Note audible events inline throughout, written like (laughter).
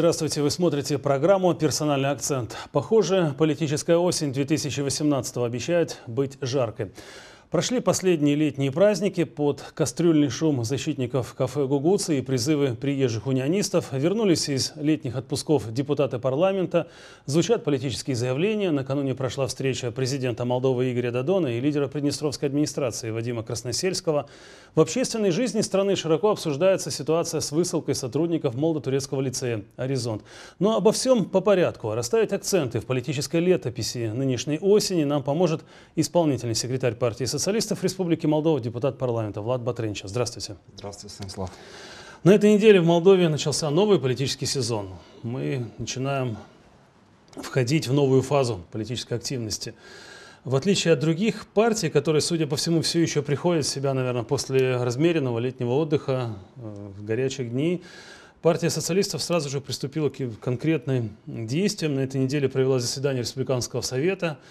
Здравствуйте, вы смотрите программу «Персональный акцент». Похоже, политическая осень 2018 обещает быть жаркой. Прошли последние летние праздники под кастрюльный шум защитников кафе «Гугуцы» и призывы приезжих унионистов. Вернулись из летних отпусков депутаты парламента. Звучат политические заявления. Накануне прошла встреча президента Молдовы Игоря Дадона и лидера Приднестровской администрации Вадима Красносельского. В общественной жизни страны широко обсуждается ситуация с высылкой сотрудников Молдо-Турецкого лицея «Горизонт». Но обо всем по порядку. Расставить акценты в политической летописи нынешней осени нам поможет исполнительный секретарь партии СССР социалистов Республики Молдова, депутат парламента Влад Батренча. Здравствуйте. Здравствуйте, Станислав. На этой неделе в Молдове начался новый политический сезон. Мы начинаем входить в новую фазу политической активности. В отличие от других партий, которые, судя по всему, все еще приходят в себя, наверное, после размеренного летнего отдыха, э, в горячих дней, партия социалистов сразу же приступила к конкретным действиям. На этой неделе провела заседание Республиканского совета –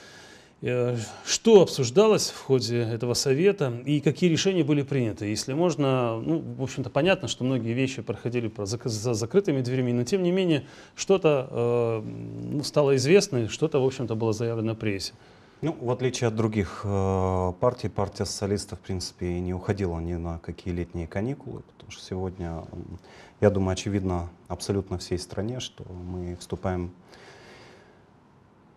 Э, что обсуждалось в ходе этого совета и какие решения были приняты? Если можно, ну, в общем-то, понятно, что многие вещи проходили за закрытыми дверями, но тем не менее что-то э, ну, стало известно, что-то, в общем-то, было заявлено прессе. Ну, в отличие от других э, партий, партия социалистов, в принципе, и не уходила ни на какие летние каникулы, потому что сегодня, я думаю, очевидно абсолютно всей стране, что мы вступаем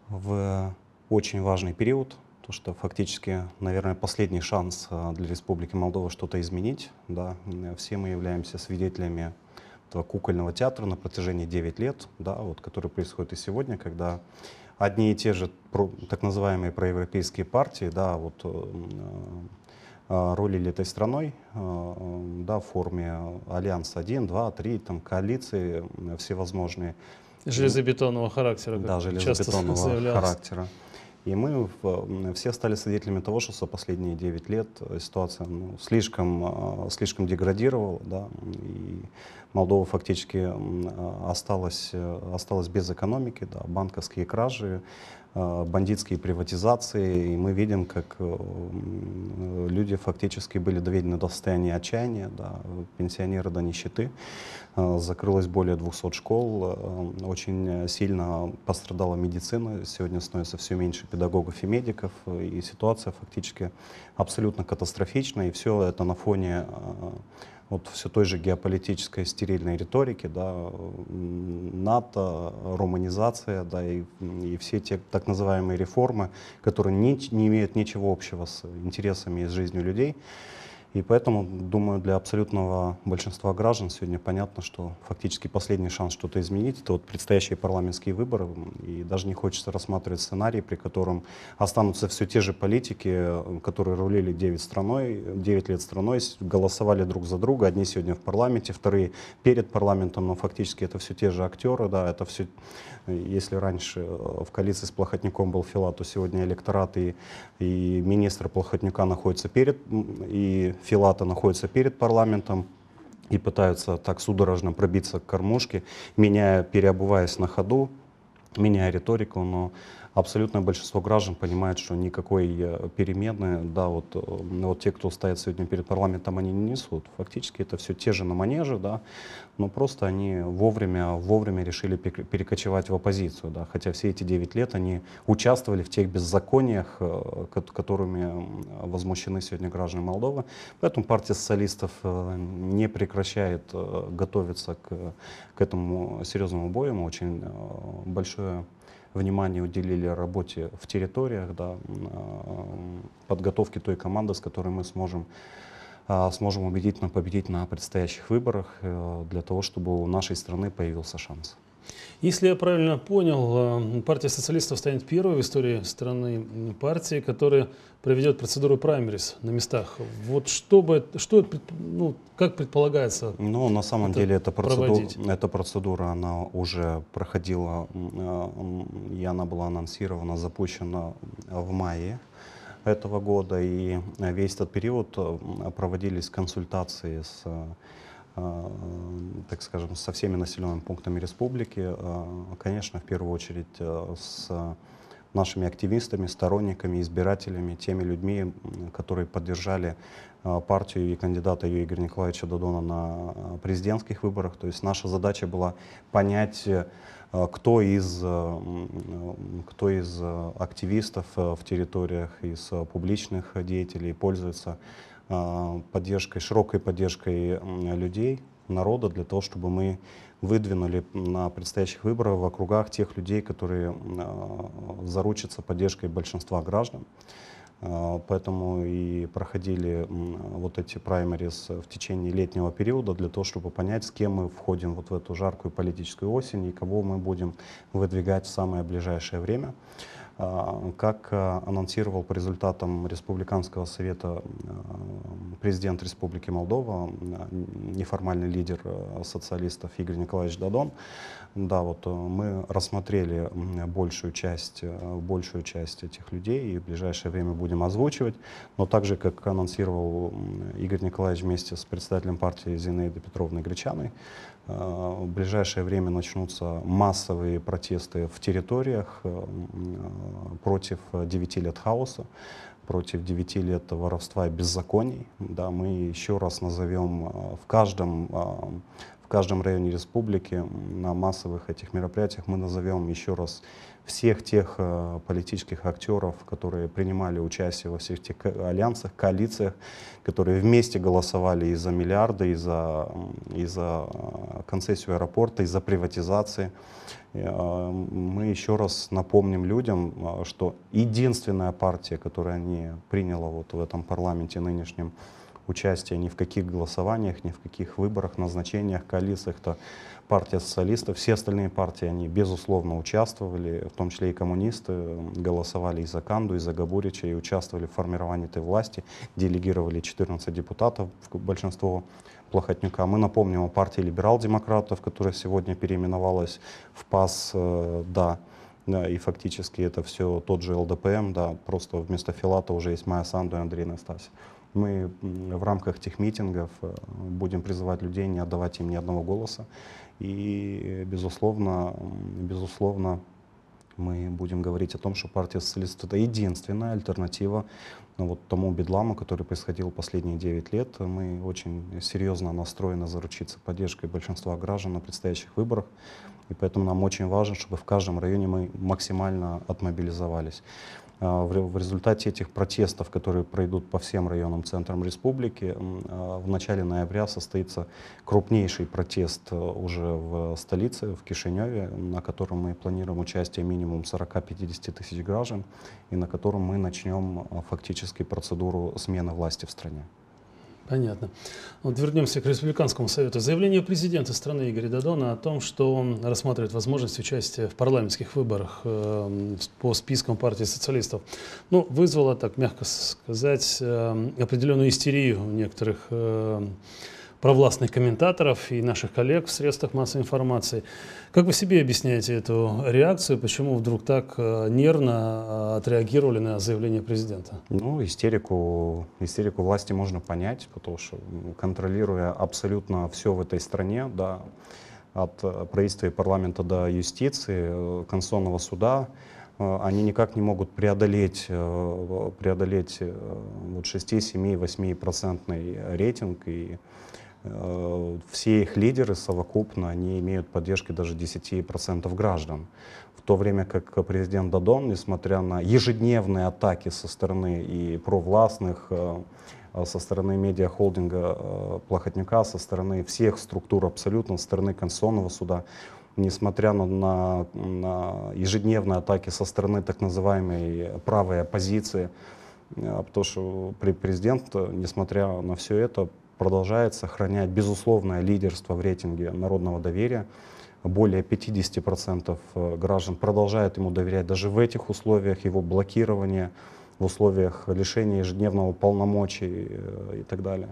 в очень важный период, то что фактически, наверное, последний шанс э, для Республики Молдова что-то изменить. Да. Э, все мы являемся свидетелями этого кукольного театра на протяжении 9 лет, да, вот, который происходит и сегодня, когда одни и те же так называемые проевропейские партии, да, вот э, рулили этой страной да, в форме Альянс 1, 2, 3, там, коалиции всевозможные. Железобетонного характера. Да, железобетонного характера. И мы все стали свидетелями того, что за последние 9 лет э, ситуация ну, слишком, э, слишком деградировала, да, и Молдова фактически э, осталась, осталась без экономики, да, банковские кражи, Э, бандитские приватизации, и мы видим, как э, люди фактически были доведены до состояния отчаяния, да, пенсионеры до нищеты, э, закрылось более 200 школ, очень сильно пострадала медицина, сегодня становится все меньше педагогов и медиков, и ситуация фактически абсолютно катастрофична, и все это на фоне вот все той же геополитической стерильной риторики, да, НАТО, романизация, да, и, и все те так называемые реформы, которые не, не имеют ничего общего с интересами и с жизнью людей. И поэтому, думаю, для абсолютного большинства граждан сегодня понятно, что фактически последний шанс что-то изменить — это вот предстоящие парламентские выборы. И даже не хочется рассматривать сценарий, при котором останутся все те же политики, которые рулили 9, страной, 9 лет страной, голосовали друг за друга. Одни сегодня в парламенте, вторые перед парламентом, но фактически это все те же актеры. Да, это все, если раньше э, в коалиции с Плохотником был Фила, то сегодня электорат и, и министр Плохотника находится перед и Филата находится перед парламентом и пытаются так судорожно пробиться к кормушке, меняя, переобуваясь на ходу, меняя риторику, но абсолютное большинство граждан понимает, что никакой э, перемены, да, вот, э, ну, вот те, кто стоят сегодня перед парламентом, они не несут. Фактически это все те же на манеже, да, но просто они вовремя, вовремя решили перекочевать в оппозицию, да, хотя все эти 9 лет они участвовали в тех беззакониях, э, которыми возмущены сегодня граждане Молдовы. Поэтому партия социалистов не прекращает готовиться к, к этому серьезному бою. Мы очень большое внимание уделили работе в территориях, да, а, подготовке той команды, с которой мы сможем а, сможем убедительно победить на предстоящих выборах э, для того, чтобы у нашей страны появился шанс. Если я правильно понял, э, партия социалистов станет первой в истории страны партии, которая проведет процедуру праймерис на местах. Вот что бы, что, ну, как предполагается? Ну, на самом это деле эта процедура, эта процедура, она уже проходила, э, и она была анонсирована, запущена э, в мае этого года, и весь этот период проводились консультации с Э, так скажем, со всеми населенными пунктами республики, э, конечно, в первую очередь э, с нашими активистами, сторонниками, избирателями, теми людьми, которые поддержали партию и кандидата ее Игоря Николаевича Додона на президентских выборах. То есть наша задача была понять, кто из, кто из активистов в территориях, из публичных деятелей пользуется Э, поддержкой, широкой поддержкой людей, народа, для того, чтобы мы выдвинули на предстоящих выборах в округах тех людей, которые э, заручатся поддержкой большинства граждан. Э, поэтому и проходили вот эти праймерис в течение летнего периода для того, чтобы понять, с кем мы входим вот в эту жаркую политическую осень и кого мы будем выдвигать в самое ближайшее время. А, как а, анонсировал по результатам Республиканского совета а, президент Республики Молдова, неформальный лидер социалистов Игорь Николаевич Дадон, да, вот мы рассмотрели большую часть, большую часть этих людей и в ближайшее время будем озвучивать. Но также, как анонсировал Игорь Николаевич вместе с председателем партии Зинаидой Петровной Гречаной, Э, в ближайшее время начнутся массовые протесты в территориях э, э, против 9 лет хаоса, против 9 лет воровства и беззаконий. Да, мы еще раз назовем в каждом, в каждом районе республики на массовых этих мероприятиях мы назовем еще раз всех тех э, политических актеров, которые принимали участие во всех тех альянсах, коалициях, которые вместе голосовали и за миллиарды, и за, и за э, концессию аэропорта, и за приватизации. Э, мы еще раз напомним людям, что единственная партия, которая не приняла вот в этом парламенте нынешнем участие ни в каких голосованиях, ни в каких выборах, назначениях, коалициях, то партия социалистов, все остальные партии, они безусловно участвовали, в том числе и коммунисты, э, голосовали и за Канду, и за Габурича, и участвовали в формировании этой власти, делегировали 14 депутатов, большинство Плохотнюка. Мы напомним о партии либерал-демократов, которая сегодня переименовалась в ПАС, э, да, да, и фактически это все тот же ЛДПМ, да, просто вместо Филата уже есть Майя Санду и Андрей Настасьев мы в рамках тех митингов э, будем призывать людей не отдавать им ни одного голоса и, э, безусловно, безусловно, мы будем говорить о том, что партия социалистов — это единственная альтернатива ну, вот тому бедламу, который происходил последние 9 лет. Мы очень серьезно настроены заручиться поддержкой большинства граждан на предстоящих выборах. И поэтому нам очень важно, чтобы в каждом районе мы максимально отмобилизовались. Э, в результате этих протестов, которые пройдут по всем районам, центрам республики, э, в начале ноября состоится крупнейший протест э, уже в столице, в Кишиневе, на котором мы планируем участие минимум 40-50 тысяч граждан и на котором мы начнем фактически процедуру смены власти в стране. Понятно. Вот вернемся к Республиканскому совету. Заявление президента страны Игоря Дадона о том, что он рассматривает возможность участия в парламентских выборах э, по спискам партии социалистов, ну, вызвало, так мягко сказать, э, определенную истерию у некоторых э, провластных комментаторов и наших коллег в средствах массовой информации. Как вы себе объясняете эту реакцию? Почему вдруг так э, нервно э, отреагировали на заявление президента? Ну, истерику, истерику власти можно понять, потому что контролируя абсолютно все в этой стране, да, от э, правительства и парламента до юстиции, Конституционного суда, они никак не могут преодолеть, преодолеть вот 6-7-8% рейтинг и все их лидеры совокупно они имеют поддержки даже 10% граждан. В то время как президент Дадон, несмотря на ежедневные атаки со стороны и провластных, э, со стороны медиахолдинга э, Плохотника, со стороны всех структур абсолютно, со стороны Конституционного суда, несмотря на, на, на ежедневные атаки со стороны так называемой правой оппозиции, э, потому что президент, несмотря на все это, продолжает сохранять безусловное лидерство в рейтинге народного доверия. Более 50% э, граждан продолжают ему доверять даже в этих условиях его блокирования, в условиях лишения ежедневного полномочий э, и так далее.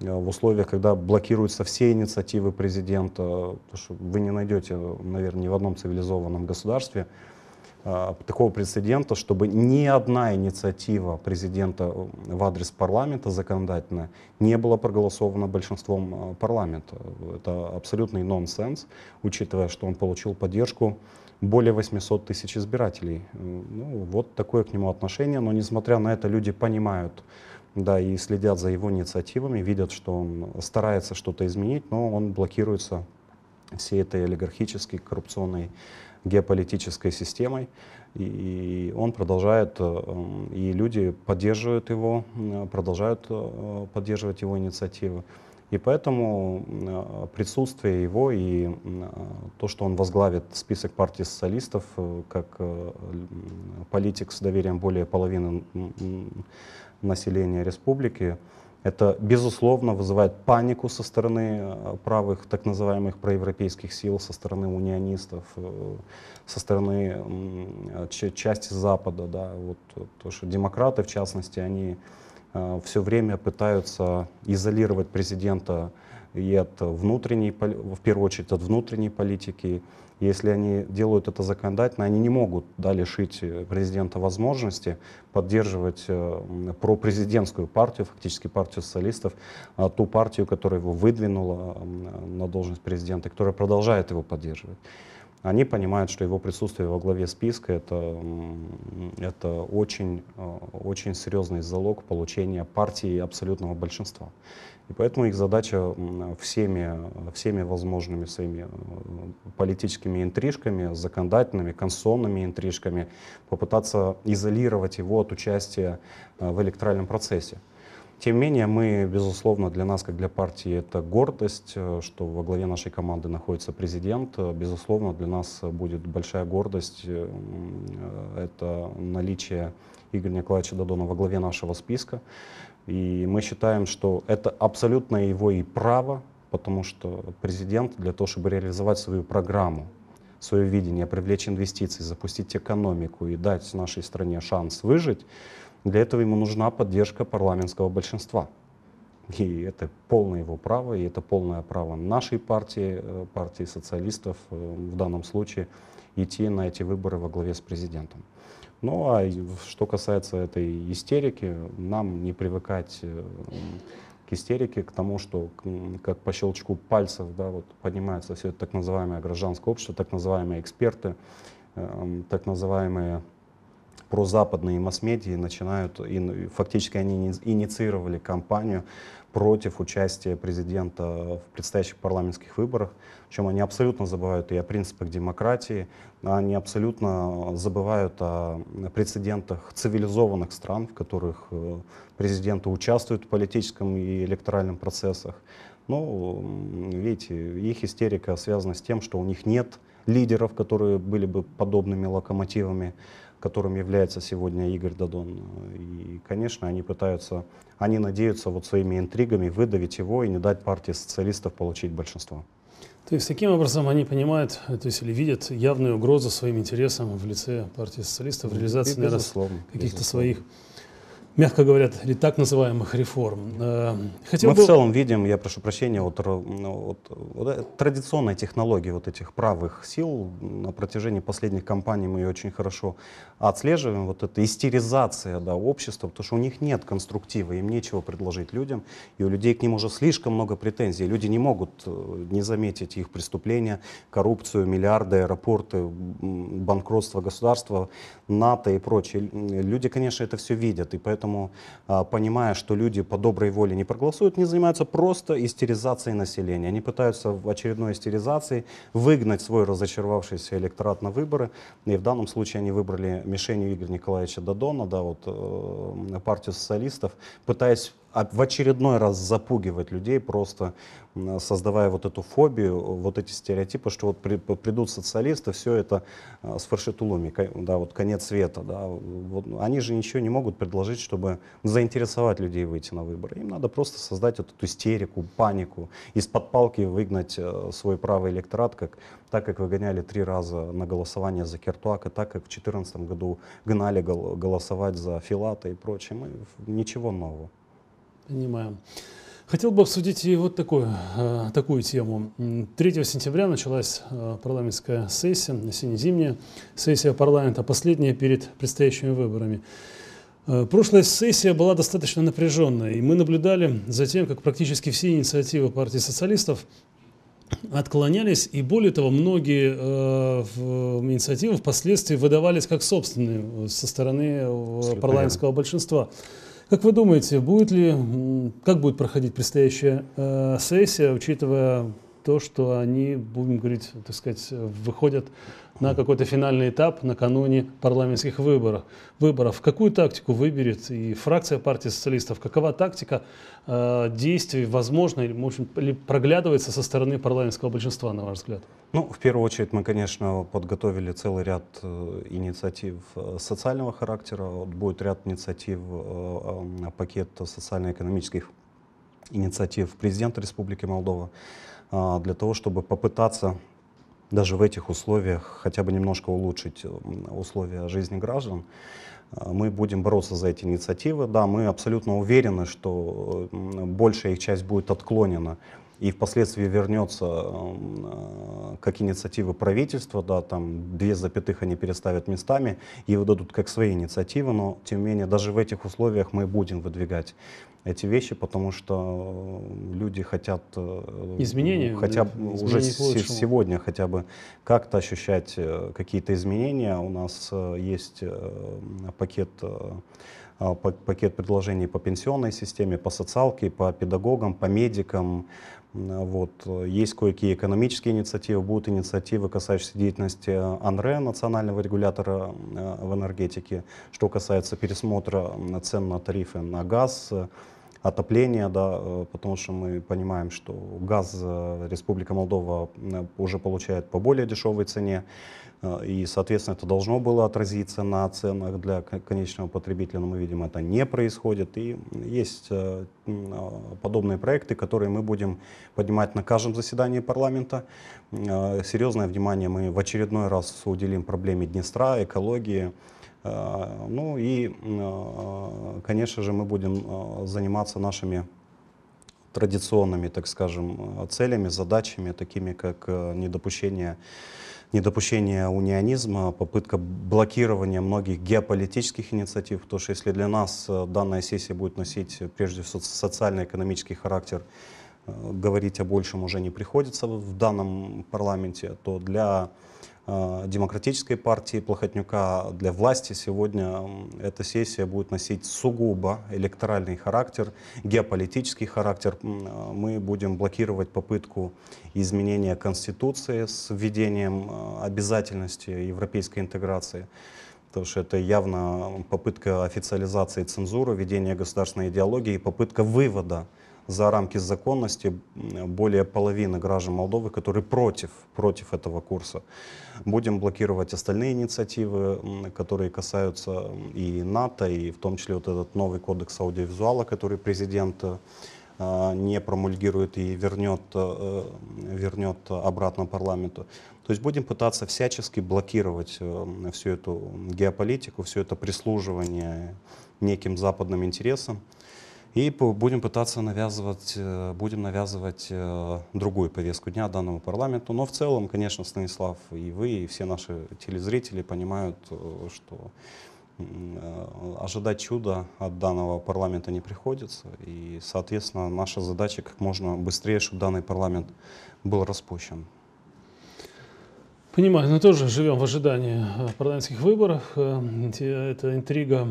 Э, в условиях, когда блокируются все инициативы президента, потому что вы не найдете, наверное, ни в одном цивилизованном государстве, Э, такого прецедента, чтобы ни одна инициатива президента э, в адрес парламента законодательная не была проголосована большинством э, парламента. Это абсолютный нонсенс, учитывая, что он получил поддержку более 800 тысяч избирателей. Ну, вот такое к нему отношение, но несмотря на это люди понимают, да, и следят за его инициативами, видят, что он старается что-то изменить, но он блокируется всей этой олигархической коррупционной геополитической системой, и он продолжает, э, э, и люди поддерживают его, э, продолжают поддерживать его инициативы. И поэтому присутствие его и то, что он возглавит список партий социалистов как политик с доверием более половины населения республики, это, безусловно, вызывает панику со стороны э, правых, так называемых проевропейских сил, со стороны унионистов, э, со стороны э, части Запада. Да, вот, то, что демократы, в частности, они Э, все время пытаются изолировать президента и от внутренней, в первую очередь, от внутренней политики. Если они делают это законодательно, они не могут да, лишить э, президента возможности поддерживать э, пропрезидентскую партию, фактически партию социалистов, а ту партию, которая его выдвинула на должность президента, которая продолжает его поддерживать они понимают, что его присутствие во главе списка это, это очень, э, очень серьезный залог получения партии абсолютного большинства. И поэтому их задача всеми, всеми возможными своими э, политическими интрижками, законодательными, конституционными интрижками попытаться изолировать его от участия э, в электоральном процессе. Тем не менее, мы, безусловно, для нас, как для партии, это гордость, э, что во главе нашей команды находится президент. Э, безусловно, для нас будет большая гордость э, это наличие Игоря Николаевича Дадона во главе нашего списка. И мы считаем, что это абсолютно его и право, потому что президент для того, чтобы реализовать свою программу, свое видение, привлечь инвестиции, запустить экономику и дать нашей стране шанс выжить, для этого ему нужна поддержка парламентского большинства. И это полное его право, и это полное право нашей партии, э, партии социалистов э, в данном случае, идти на эти выборы во главе с президентом. Ну а что касается этой истерики, нам не привыкать э, к истерике, к тому, что как по щелчку пальцев да, вот, поднимается все это так называемое гражданское общество, так называемые эксперты, так называемые прозападные масс-медиа начинают, ну, и, фактически они инициировали кампанию против участия президента в предстоящих парламентских выборах, чем они абсолютно забывают и о принципах демократии, они абсолютно забывают о прецедентах цивилизованных стран, в которых э, президенты участвуют в политическом и электоральном процессах. Ну, видите, их истерика связана с тем, что у них нет лидеров, которые были бы подобными локомотивами которым является сегодня Игорь Дадон. И, конечно, они пытаются, они надеются вот своими интригами выдавить его и не дать партии социалистов получить большинство. То есть таким образом они понимают, э, то есть или видят явную угрозу своим интересам в лице партии социалистов в ну, реализации, наверное, каких-то своих мягко говоря, так называемых реформ. Э, хотел Мы бы... в целом видим, я прошу прощения, от, ну, от, от э, традиционной технологии вот этих правых сил на протяжении последних кампаний мы ее очень хорошо отслеживаем. Вот эта истеризация да, общества, потому что у них нет конструктива, им нечего предложить людям, и у людей к ним уже слишком много претензий. Люди не могут э, не заметить их преступления, коррупцию, миллиарды, аэропорты, банкротство государства, НАТО и прочее. Люди, конечно, это все видят, и поэтому поэтому, а, понимая, что люди по доброй воле не проголосуют, не занимаются просто истеризацией населения. Они пытаются в очередной истеризации выгнать свой разочаровавшийся электорат на выборы. И в данном случае они выбрали мишенью Игоря Николаевича Дадона, да, вот, э, партию социалистов, пытаясь а в очередной раз запугивать людей, просто создавая вот эту фобию, вот эти стереотипы, что вот при, придут социалисты, все это а, с фаршетулами, да, вот конец света, да, вот, ну, они же ничего не могут предложить, чтобы заинтересовать людей выйти на выборы. Им надо просто создать вот эту истерику, панику, из-под палки выгнать э, свой правый электорат, как, так как выгоняли три раза на голосование за Кертуака, так как в 2014 году гнали голосовать за Филата и прочее. Мы, ничего нового. Понимаем. Хотел бы обсудить и вот такую, э, такую тему. 3 сентября началась э, парламентская сессия, осенне-зимняя сессия парламента, последняя перед предстоящими выборами. Э, прошлая сессия была достаточно напряженной, и мы наблюдали за тем, как практически все инициативы партии социалистов отклонялись, и более того, многие э, в, инициативы впоследствии выдавались как собственные со стороны Абсолютно парламентского большинства. Как вы думаете, будет ли, как будет проходить предстоящая э, сессия, учитывая то, что они, будем говорить, так сказать, выходят на какой-то финальный этап накануне парламентских выборов. выборов. Какую тактику выберет и фракция партии социалистов? Какова тактика э, действий, возможно, или, может, или проглядывается со стороны парламентского большинства, на ваш взгляд? Ну, в первую очередь, мы, конечно, подготовили целый ряд э, инициатив э, социального характера. Будет ряд инициатив, э, э, пакет социально-экономических инициатив президента Республики Молдова э, для того, чтобы попытаться даже в этих условиях хотя бы немножко улучшить условия жизни граждан. Э, мы будем бороться за эти инициативы. Да, мы абсолютно уверены, что большая их часть будет отклонена и впоследствии вернется как инициативы правительства, да, там две запятых они переставят местами и выдадут как свои инициативы, но тем не менее даже в этих условиях мы будем выдвигать эти вещи, потому что э, люди хотят э, изменения, хотя да, уже изменения сегодня хотя бы как-то ощущать э, какие-то изменения. У нас есть пакет пакет предложений по пенсионной системе, по социалке, по педагогам, по медикам. Вот. Есть кое-какие экономические инициативы, будут инициативы, касающиеся деятельности АНРЭ, национального регулятора в энергетике, что касается пересмотра цен на тарифы на газ, отопления, да, э, потому что мы понимаем, что газ э, Республика Молдова э, уже получает по более дешевой цене, и, соответственно, это должно было отразиться на ценах для конечного потребителя, но мы видим, это не происходит. И есть подобные проекты, которые мы будем поднимать на каждом заседании парламента. Серьезное внимание мы в очередной раз уделим проблеме Днестра, экологии, Э, ну и, э, конечно же, мы будем э, заниматься нашими традиционными, так скажем, целями, задачами, такими как недопущение недопущение унионизма, попытка блокирования многих геополитических инициатив, потому что если для нас данная сессия будет носить прежде всего социально-экономический характер, говорить о большем уже не приходится в данном парламенте, то для Э, Демократической партии Плохотнюка для власти сегодня эта сессия будет носить сугубо электоральный характер, геополитический характер. Э, мы будем блокировать попытку изменения Конституции с введением э, обязательности европейской интеграции потому что это явно попытка официализации цензуры, введения государственной идеологии и попытка вывода за рамки законности более половины граждан Молдовы, которые против, против этого курса. Будем блокировать остальные инициативы, которые касаются и НАТО, и в том числе вот этот новый кодекс аудиовизуала, который президент э, не промульгирует и вернет, э, э, вернет обратно парламенту. То есть будем пытаться всячески блокировать всю эту геополитику, все это прислуживание неким западным интересам и будем пытаться навязывать, э, будем навязывать э, другую повестку дня данному парламенту. Но в целом, конечно, Станислав, и вы, и все наши телезрители понимают, э, что ожидать чуда от данного парламента не приходится. И, соответственно, наша задача как можно быстрее, чтобы данный парламент был распущен. Понимаю, мы тоже живем в ожидании э, парламентских выборов. Э, это интрига,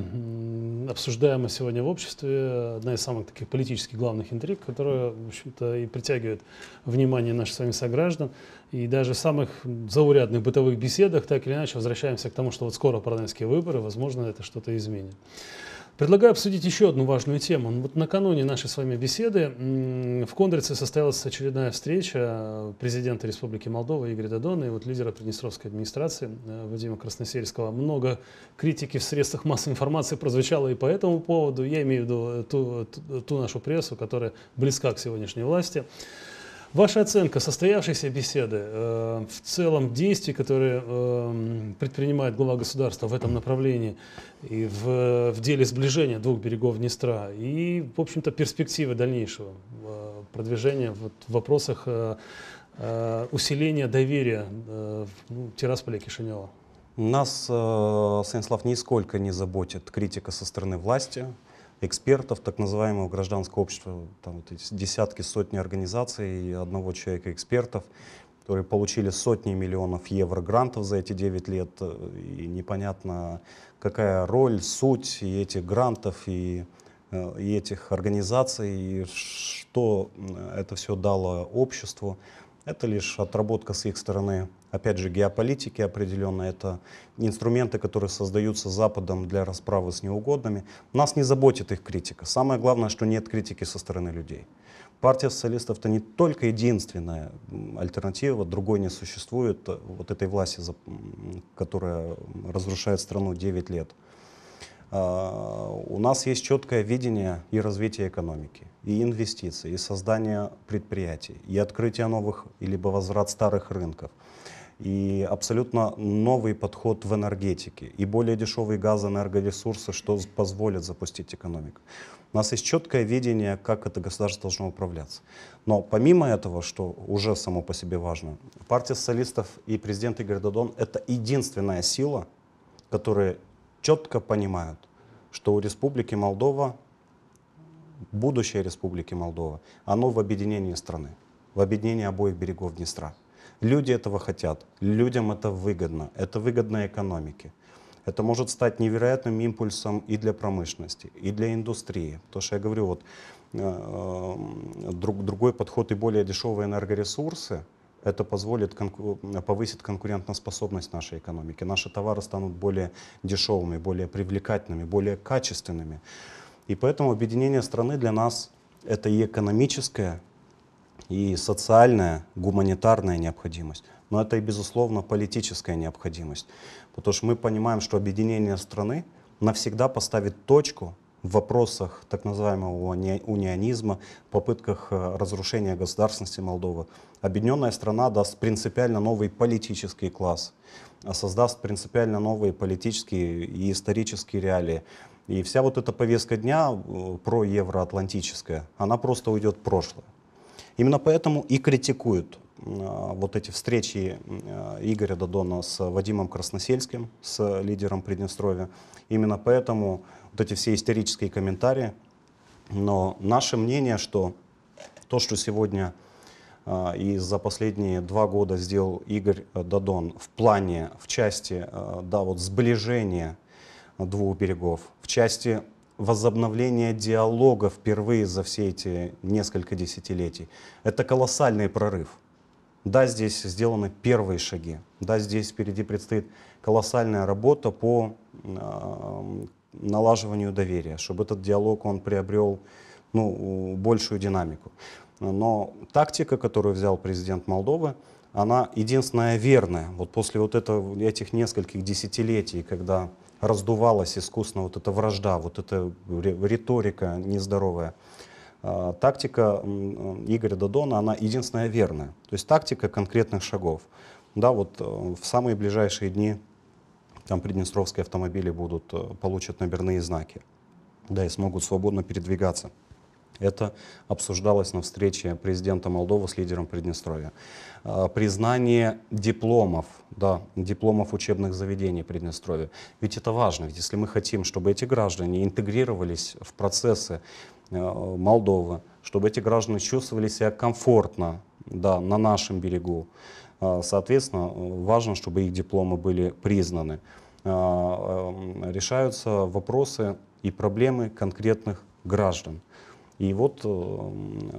обсуждаемая сегодня в обществе, одна из самых таких политически главных интриг, которая, в общем-то, и притягивает внимание наших с вами сограждан. И даже в самых заурядных бытовых беседах так или иначе возвращаемся к тому, что вот скоро парламентские выборы, возможно, это что-то изменит. Предлагаю обсудить еще одну важную тему. Ну, вот накануне нашей с вами беседы в Кондрице состоялась очередная встреча президента Республики Молдова Игоря Дадона и вот лидера Приднестровской администрации э, Вадима Красносельского. Много критики в средствах массовой информации прозвучало и по этому поводу. Я имею в виду ту, ту, ту нашу прессу, которая близка к сегодняшней власти. Ваша оценка состоявшейся беседы, э, в целом действий, которые э, предпринимает глава государства в этом направлении и в, в деле сближения двух берегов Днестра и, в общем-то, перспективы дальнейшего э, продвижения вот, в вопросах э, э, усиления доверия э, ну, Тирасполя Кишинева? Нас, э, Станислав, нисколько не заботит критика со стороны власти экспертов так называемого гражданского общества, там вот десятки, сотни организаций, и одного человека экспертов, которые получили сотни миллионов евро грантов за эти 9 лет, и непонятно, какая роль, суть и этих грантов, и, э, и этих организаций, и что это все дало обществу. Это лишь отработка с их стороны, опять же, геополитики определенно. Это инструменты, которые создаются Западом для расправы с неугодными. Нас не заботит их критика. Самое главное, что нет критики со стороны людей. Партия социалистов — это не только единственная альтернатива, другой не существует, вот этой власти, которая разрушает страну 9 лет. А, у нас есть четкое видение и развитие экономики и инвестиции, и создание предприятий, и открытие новых, либо возврат старых рынков, и абсолютно новый подход в энергетике, и более дешевый газ, энергоресурсы, что позволит запустить экономику. У нас есть четкое видение, как это государство должно управляться. Но помимо этого, что уже само по себе важно, партия социалистов и президент Игорь Додон — это единственная сила, которая четко понимают, что у Республики Молдова будущее Республики Молдова, оно в объединении страны, в объединении обоих берегов Днестра. Люди этого хотят, людям это выгодно, это выгодно экономике. Это может стать невероятным импульсом и для промышленности, и для индустрии. То что я говорю, вот э, э друг, другой подход и более дешевые энергоресурсы, это позволит конку... повысить конкурентоспособность нашей экономики. Наши товары станут более дешевыми, более привлекательными, более качественными. И поэтому объединение страны для нас это и экономическая, и социальная, гуманитарная необходимость. Но это и, безусловно, политическая необходимость. Потому что мы понимаем, что объединение страны навсегда поставит точку в вопросах так называемого унионизма, попытках э, разрушения государственности Молдовы. Объединенная страна даст принципиально новый политический класс, а создаст принципиально новые политические и исторические реалии. И вся вот эта повестка дня э, про евроатлантическая, она просто уйдет в прошлое. Именно поэтому и критикуют э, вот эти встречи э, Игоря Додона с Вадимом Красносельским, с лидером Приднестровья. Именно поэтому вот эти все истерические комментарии. Но наше мнение, что то, что сегодня и за последние два года сделал Игорь Додон в плане, в части да, вот сближения двух берегов. В части возобновления диалога впервые за все эти несколько десятилетий. Это колоссальный прорыв. Да, здесь сделаны первые шаги. Да, здесь впереди предстоит колоссальная работа по э, налаживанию доверия, чтобы этот диалог он приобрел ну, большую динамику. Но тактика, которую взял президент Молдовы, она единственная верная. Вот после вот этого, этих нескольких десятилетий, когда раздувалась искусно вот эта вражда, вот эта риторика нездоровая. А, тактика Игоря Додона, она единственная верная. То есть тактика конкретных шагов. Да, вот э, в самые ближайшие дни там приднестровские автомобили будут, э, получат номерные знаки, да, и смогут свободно передвигаться. Это обсуждалось на встрече президента Молдовы с лидером Приднестровья. Э, признание дипломов, да, дипломов учебных заведений Приднестровья. Ведь это важно, ведь если мы хотим, чтобы эти граждане интегрировались в процессы э, Молдовы, чтобы эти граждане чувствовали себя комфортно да, на нашем берегу, э, соответственно, важно, чтобы их дипломы были признаны. Решаются вопросы и проблемы конкретных граждан. И вот эм,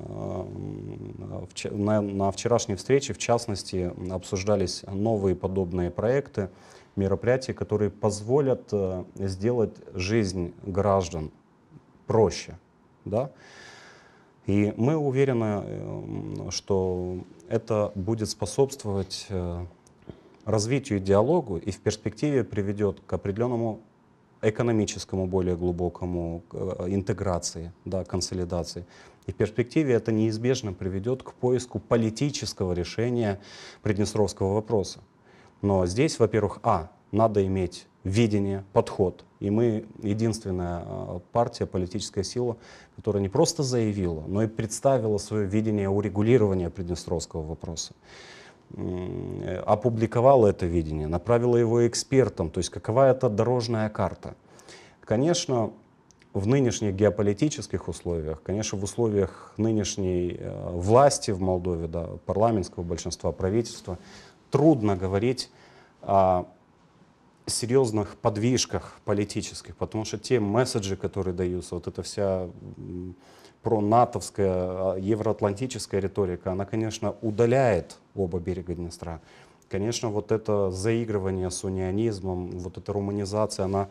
э, на вчерашней встрече, в частности, обсуждались новые подобные проекты, мероприятия, которые позволят э, сделать жизнь граждан проще. Да? И мы уверены, эм, что это будет способствовать э, развитию диалогу и в перспективе приведет к определенному экономическому более глубокому э, интеграции, да, консолидации. И в перспективе это неизбежно приведет к поиску политического решения приднестровского вопроса. Но здесь, во-первых, а, надо иметь видение, подход. И мы единственная э, партия, политическая сила, которая не просто заявила, но и представила свое видение урегулирования приднестровского вопроса опубликовала это видение, направила его экспертам, то есть какова эта дорожная карта. Конечно, в нынешних геополитических условиях, конечно, в условиях нынешней э, власти в Молдове, да, парламентского большинства правительства, трудно говорить о серьезных подвижках политических, потому что те месседжи, которые даются, вот эта вся пронатовская, а, евроатлантическая риторика, она, конечно, удаляет оба берега Днестра. Конечно, вот это заигрывание с унионизмом, вот эта руманизация, она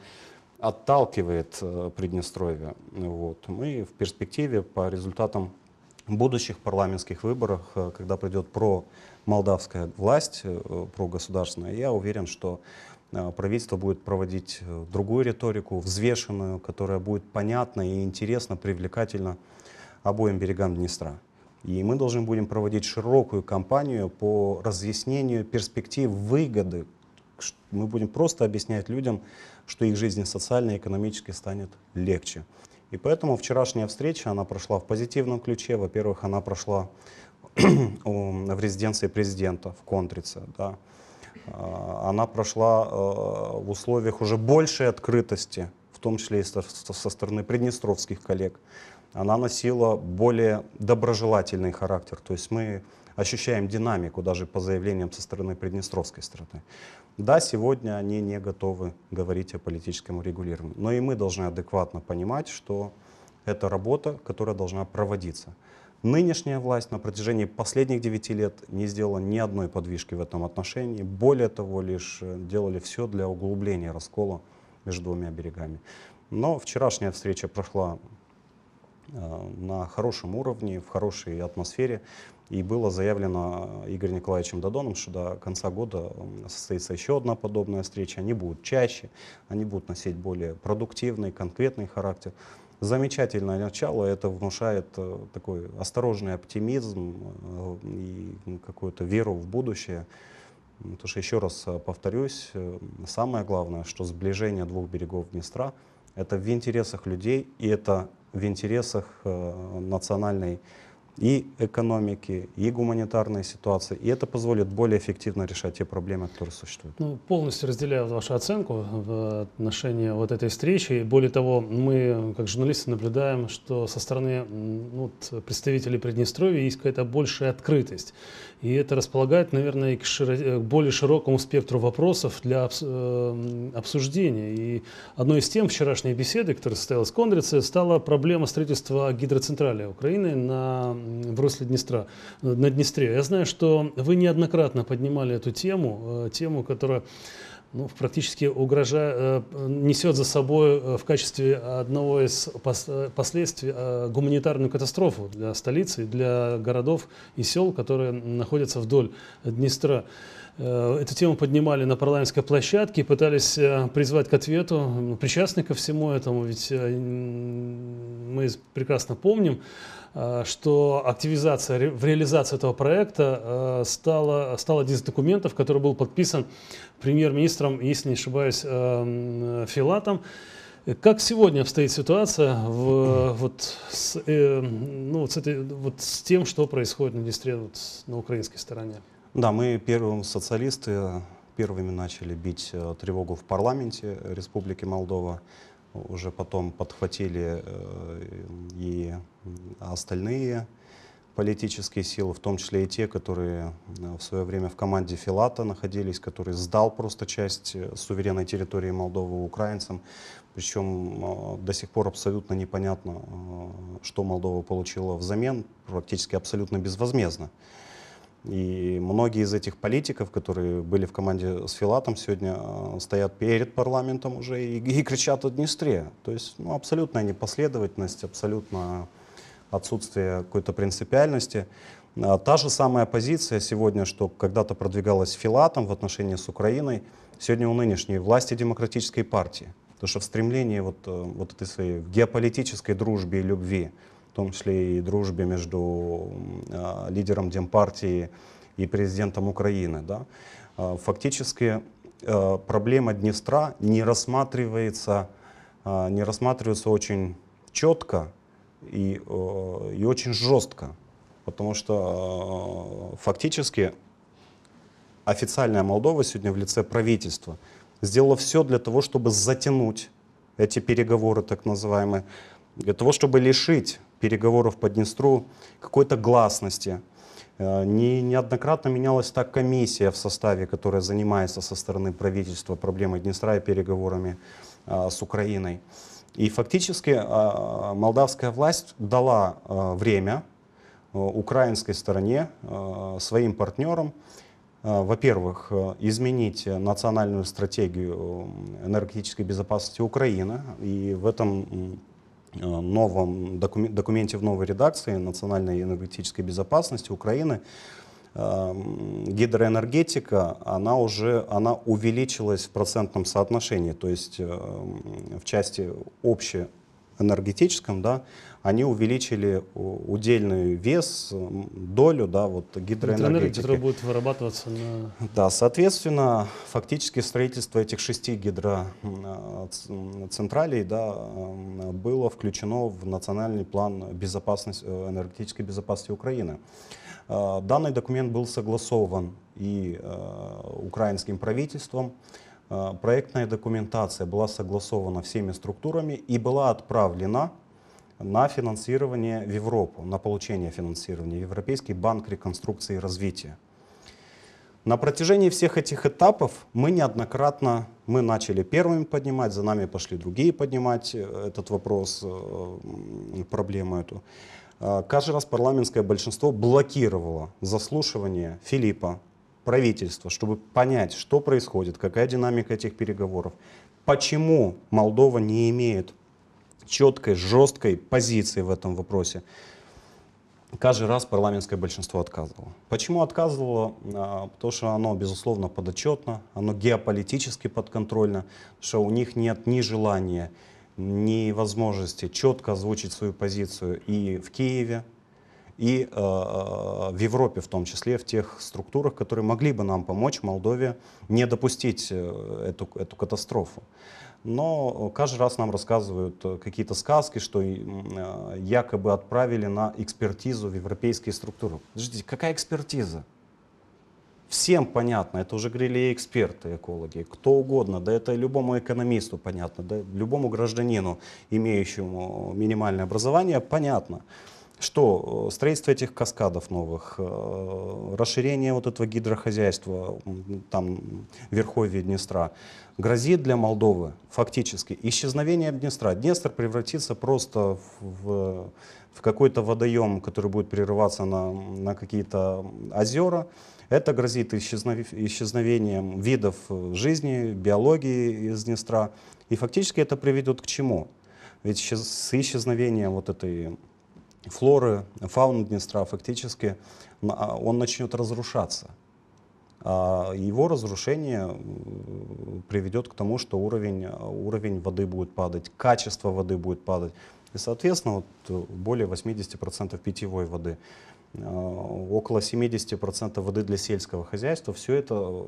отталкивает э, Приднестровье. Вот. Мы ну в перспективе по результатам будущих парламентских выборах, э, когда придет про молдавская власть, э, про государственная, я уверен, что а, правительство будет проводить э, другую риторику, взвешенную, которая будет понятна и интересна, привлекательна обоим берегам Днестра. И мы должны будем проводить широкую кампанию по разъяснению перспектив выгоды. Мы будем просто объяснять людям, что их жизнь социально и экономически станет легче. И поэтому вчерашняя встреча, она прошла в позитивном ключе. Во-первых, она прошла (clears throat) в резиденции президента в Контрице. Да. А, она прошла э, в условиях уже большей открытости, в том числе и со стороны приднестровских коллег. Она носила более доброжелательный характер. То есть мы ощущаем динамику даже по заявлениям со стороны приднестровской страны. Да, сегодня они не готовы говорить о политическом регулировании, но и мы должны адекватно понимать, что это работа, которая должна проводиться. Нынешняя власть на протяжении последних 9 лет не сделала ни одной подвижки в этом отношении. Более того, лишь э, делали все для углубления раскола между двумя берегами. Но вчерашняя встреча прошла э, на хорошем уровне, в хорошей атмосфере. И было заявлено э, Игорем Николаевичем Дадоном, что до конца года состоится еще одна подобная встреча. Они будут чаще, они будут носить более продуктивный, конкретный характер замечательное начало, это внушает э, такой осторожный оптимизм э, и ну, какую-то веру в будущее. Потому что, еще раз э, повторюсь, самое главное, что сближение двух берегов Днестра — это в интересах людей и это в интересах национальной и экономики, и гуманитарной ситуации. И это позволит более эффективно решать те проблемы, которые существуют. Ну, полностью разделяю вашу оценку в отношении вот этой встречи. более того, мы, как журналисты, наблюдаем, что со стороны ну, представителей Приднестровья есть какая-то большая открытость. И это располагает, наверное, к, широ... Э, к более широкому спектру вопросов для обс... Э, обсуждения. И одной из тем вчерашней беседы, которая состоялась в Кондрице, стала проблема строительства гидроцентрали Украины на в русле Днестра, э, на Днестре. Я знаю, что вы неоднократно поднимали эту тему, э, тему, которая ну, практически угрожа... Э, несет за собой в качестве одного из последствий гуманитарную катастрофу для столицы, для городов и сел, которые находятся вдоль Днестра. Эту тему поднимали на парламентской площадке, пытались призвать к ответу причастных ко всему этому, ведь мы прекрасно помним, Э, что активизация в реализации этого проекта э, стала, стала из документов, который был подписан премьер-министром, если не ошибаюсь, э, Филатом. Как сегодня обстоит ситуация в, вот, с, э, ну, вот, с этой, вот с тем, что происходит на Днестре вот, на украинской стороне? Да, мы первым социалисты первыми начали бить тревогу в парламенте Республики Молдова уже потом подхватили э, и остальные политические силы, в том числе и те, которые э, в свое время в команде Филата находились, который сдал просто часть э, суверенной территории Молдовы украинцам. Причем до сих пор абсолютно непонятно, что Молдова получила взамен, практически абсолютно безвозмездно. И многие из этих политиков, которые были в команде с Филатом, сегодня э, стоят перед парламентом уже и, и кричат о Днестре. То есть ну, абсолютная непоследовательность, абсолютно отсутствие какой-то принципиальности. А та же самая позиция сегодня, что когда-то продвигалась Филатом в отношении с Украиной, сегодня у нынешней власти демократической партии. Потому что в стремлении вот, э, вот этой своей геополитической дружбе и любви в том числе и дружбе между а, лидером Демпартии и президентом Украины. Да? А, фактически а, проблема Днестра не рассматривается, не рассматривается очень четко и, и очень жестко, потому что фактически официальная Молдова сегодня в лице правительства сделала все для того, чтобы затянуть эти переговоры так называемые, для того, чтобы лишить переговоров по Днестру какой-то гласности. Э, не, неоднократно менялась так комиссия в составе, которая занимается со стороны правительства проблемой Днестра и переговорами а, с Украиной. И фактически а, молдавская власть дала а, время украинской стороне, своим партнерам, во-первых, изменить национальную стратегию энергетической безопасности Украины. И в этом Э, новом документе в новой редакции национальной энергетической безопасности Украины эм, гидроэнергетика, она уже она увеличилась в процентном соотношении, то есть эм, в части общеэнергетическом, да, они увеличили удельный вес, долю да, вот гидроэнергетики. Гидроэнергия, которая будет вырабатываться на... Да, соответственно, фактически строительство этих шести гидроцентралей а, да, было включено в национальный план безопасности, э, энергетической безопасности Украины. А, данный документ был согласован и э, украинским правительством, а, проектная документация была согласована всеми структурами и была отправлена на финансирование в Европу, на получение финансирования Европейский банк реконструкции и развития. На протяжении всех этих этапов мы неоднократно, мы начали первыми поднимать, за нами пошли другие поднимать э, этот вопрос, э, проблему эту. Э, каждый раз парламентское большинство блокировало заслушивание Филиппа, правительства, чтобы понять, что происходит, какая динамика этих переговоров, почему Молдова не имеет четкой, жесткой позиции в этом вопросе. Каждый раз парламентское большинство отказывало. Почему отказывало? А, потому что оно, безусловно, подотчетно, оно геополитически подконтрольно, что у них нет ни желания, ни возможности четко озвучить свою позицию и в Киеве, и э, э, в Европе в том числе, в тех структурах, которые могли бы нам помочь Молдове не допустить э, эту, эту катастрофу но каждый раз нам рассказывают э, какие-то сказки, что э, якобы отправили на экспертизу в европейские структуры. Подождите, какая экспертиза? Всем понятно, это уже грели эксперты, экологи, кто угодно, да это любому экономисту понятно, да любому гражданину, имеющему минимальное образование, понятно что э, строительство этих каскадов новых, расширение вот этого гидрохозяйства там верховья Днестра, грозит для Молдовы фактически исчезновение Днестра. Днестр превратится просто в, в какой-то водоем, который будет прерываться на, на какие-то озера. Это грозит исчезновением видов жизни, биологии из Днестра. И фактически это приведет к чему? Ведь с исчезновением вот этой флоры, фауны Днестра фактически а, он начнет разрушаться. А, его разрушение приведет к тому, что уровень, уровень воды будет падать, качество воды будет падать. И, соответственно, вот э, более 80% питьевой воды, э, около 70% воды для сельского хозяйства, все это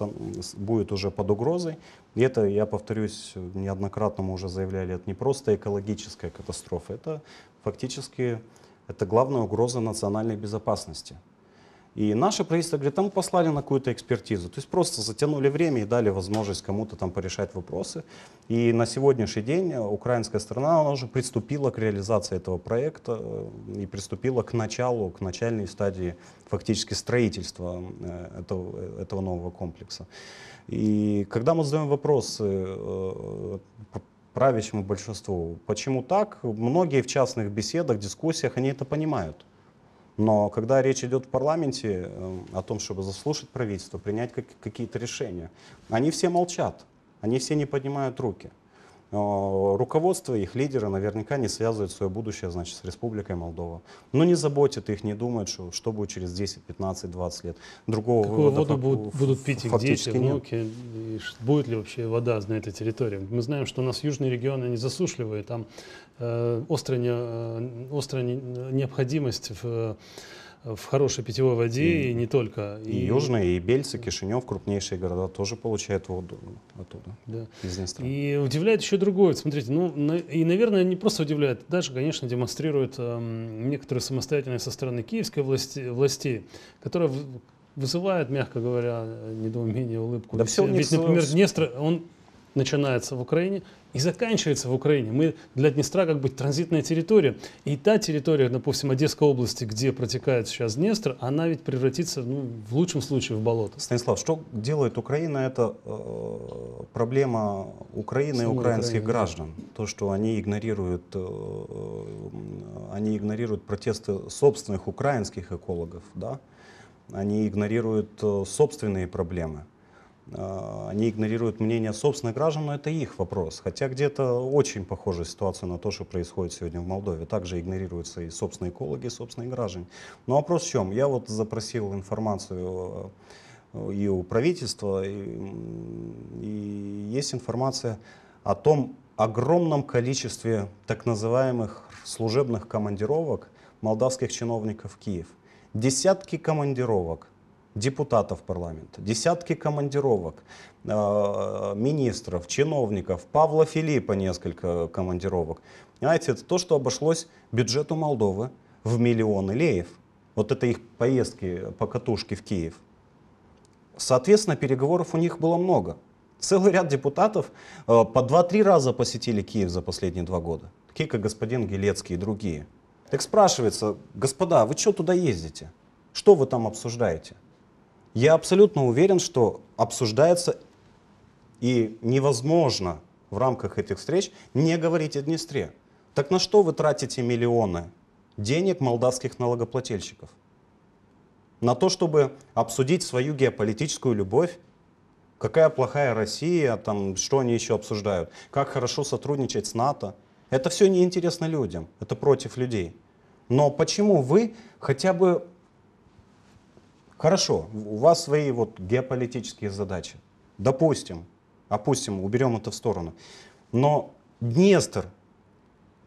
э, будет уже под угрозой. И это, я повторюсь, неоднократно мы уже заявляли, это не просто экологическая катастрофа, это фактически это главная угроза национальной безопасности. И наше правительство говорит, там послали на какую-то экспертизу. То есть просто затянули время и дали возможность кому-то там порешать вопросы. И на сегодняшний день украинская сторона, она уже приступила к реализации этого проекта э, и приступила к началу, к начальной стадии фактически строительства э, этого, э, этого нового комплекса. И когда мы задаем вопросы правящему большинству, почему так, многие в частных беседах, дискуссиях, они это понимают. Но когда речь идет в парламенте э, о том, чтобы заслушать правительство, принять какие-то решения, они все молчат, они все не поднимают руки. Э, руководство, их лидеры наверняка не связывают свое будущее значит, с Республикой Молдова. Но ну, не заботит их, не думает, что, что будет через 10, 15, 20 лет. Другого Какую вывода воду будут, будут пить их дети, внуки? Нет. Будет ли вообще вода на этой территории? Мы знаем, что у нас южные регионы не засушливые, там Э, острая, э, острая необходимость в в хорошей питьевой воде и, и не только. И, и Южные, и Бельцы, Кишинев, крупнейшие города тоже получают воду оттуда, да. из Днестра. И удивляет еще другое. Смотрите, ну и, наверное, не просто удивляет, даже, конечно, демонстрирует эм, некоторую самостоятельность со стороны киевской власти, власти которая вызывает, мягко говоря, недоумение, улыбку. Да ведь, все ведь, например, Днестр, он начинается в Украине и заканчивается в Украине. Мы для Днестра как бы транзитная территория. И та территория, допустим, Одесской области, где протекает сейчас Днестр, она ведь превратится ну, в лучшем случае в болото. Станислав, что делает Украина? Это э, проблема Украины и украинских Украины, граждан. Да. То, что они игнорируют, э, они игнорируют протесты собственных украинских экологов, да? они игнорируют э, собственные проблемы. А, они игнорируют мнение собственных граждан, но это их вопрос. Хотя где-то очень похожая ситуация на то, что происходит сегодня в Молдове. Также игнорируются и собственные экологи, и собственные граждане. Но вопрос в чем? Я вот запросил информацию э, и у правительства, и, и есть информация о том огромном количестве так называемых служебных командировок молдавских чиновников в Киев. Десятки командировок – депутатов парламента, десятки командировок, э, министров, чиновников, Павла Филиппа несколько командировок. Знаете, это то, что обошлось бюджету Молдовы в миллионы леев. Вот это их поездки по катушке в Киев. Соответственно, переговоров у них было много. Целый ряд депутатов э, по 2-3 раза посетили Киев за последние два года. Такие, как господин Гелецкий и другие. Так спрашивается, господа, вы что туда ездите? Что вы там обсуждаете? Я абсолютно уверен, что обсуждается и невозможно в рамках этих встреч не говорить о Днестре. Так на что вы тратите миллионы денег молдавских налогоплательщиков? На то, чтобы обсудить свою геополитическую любовь? Какая плохая Россия, там, что они еще обсуждают? Как хорошо сотрудничать с НАТО? Это все неинтересно людям, это против людей. Но почему вы хотя бы Хорошо, у вас свои вот геополитические задачи. Допустим, опустим, уберем это в сторону. Но Днестр,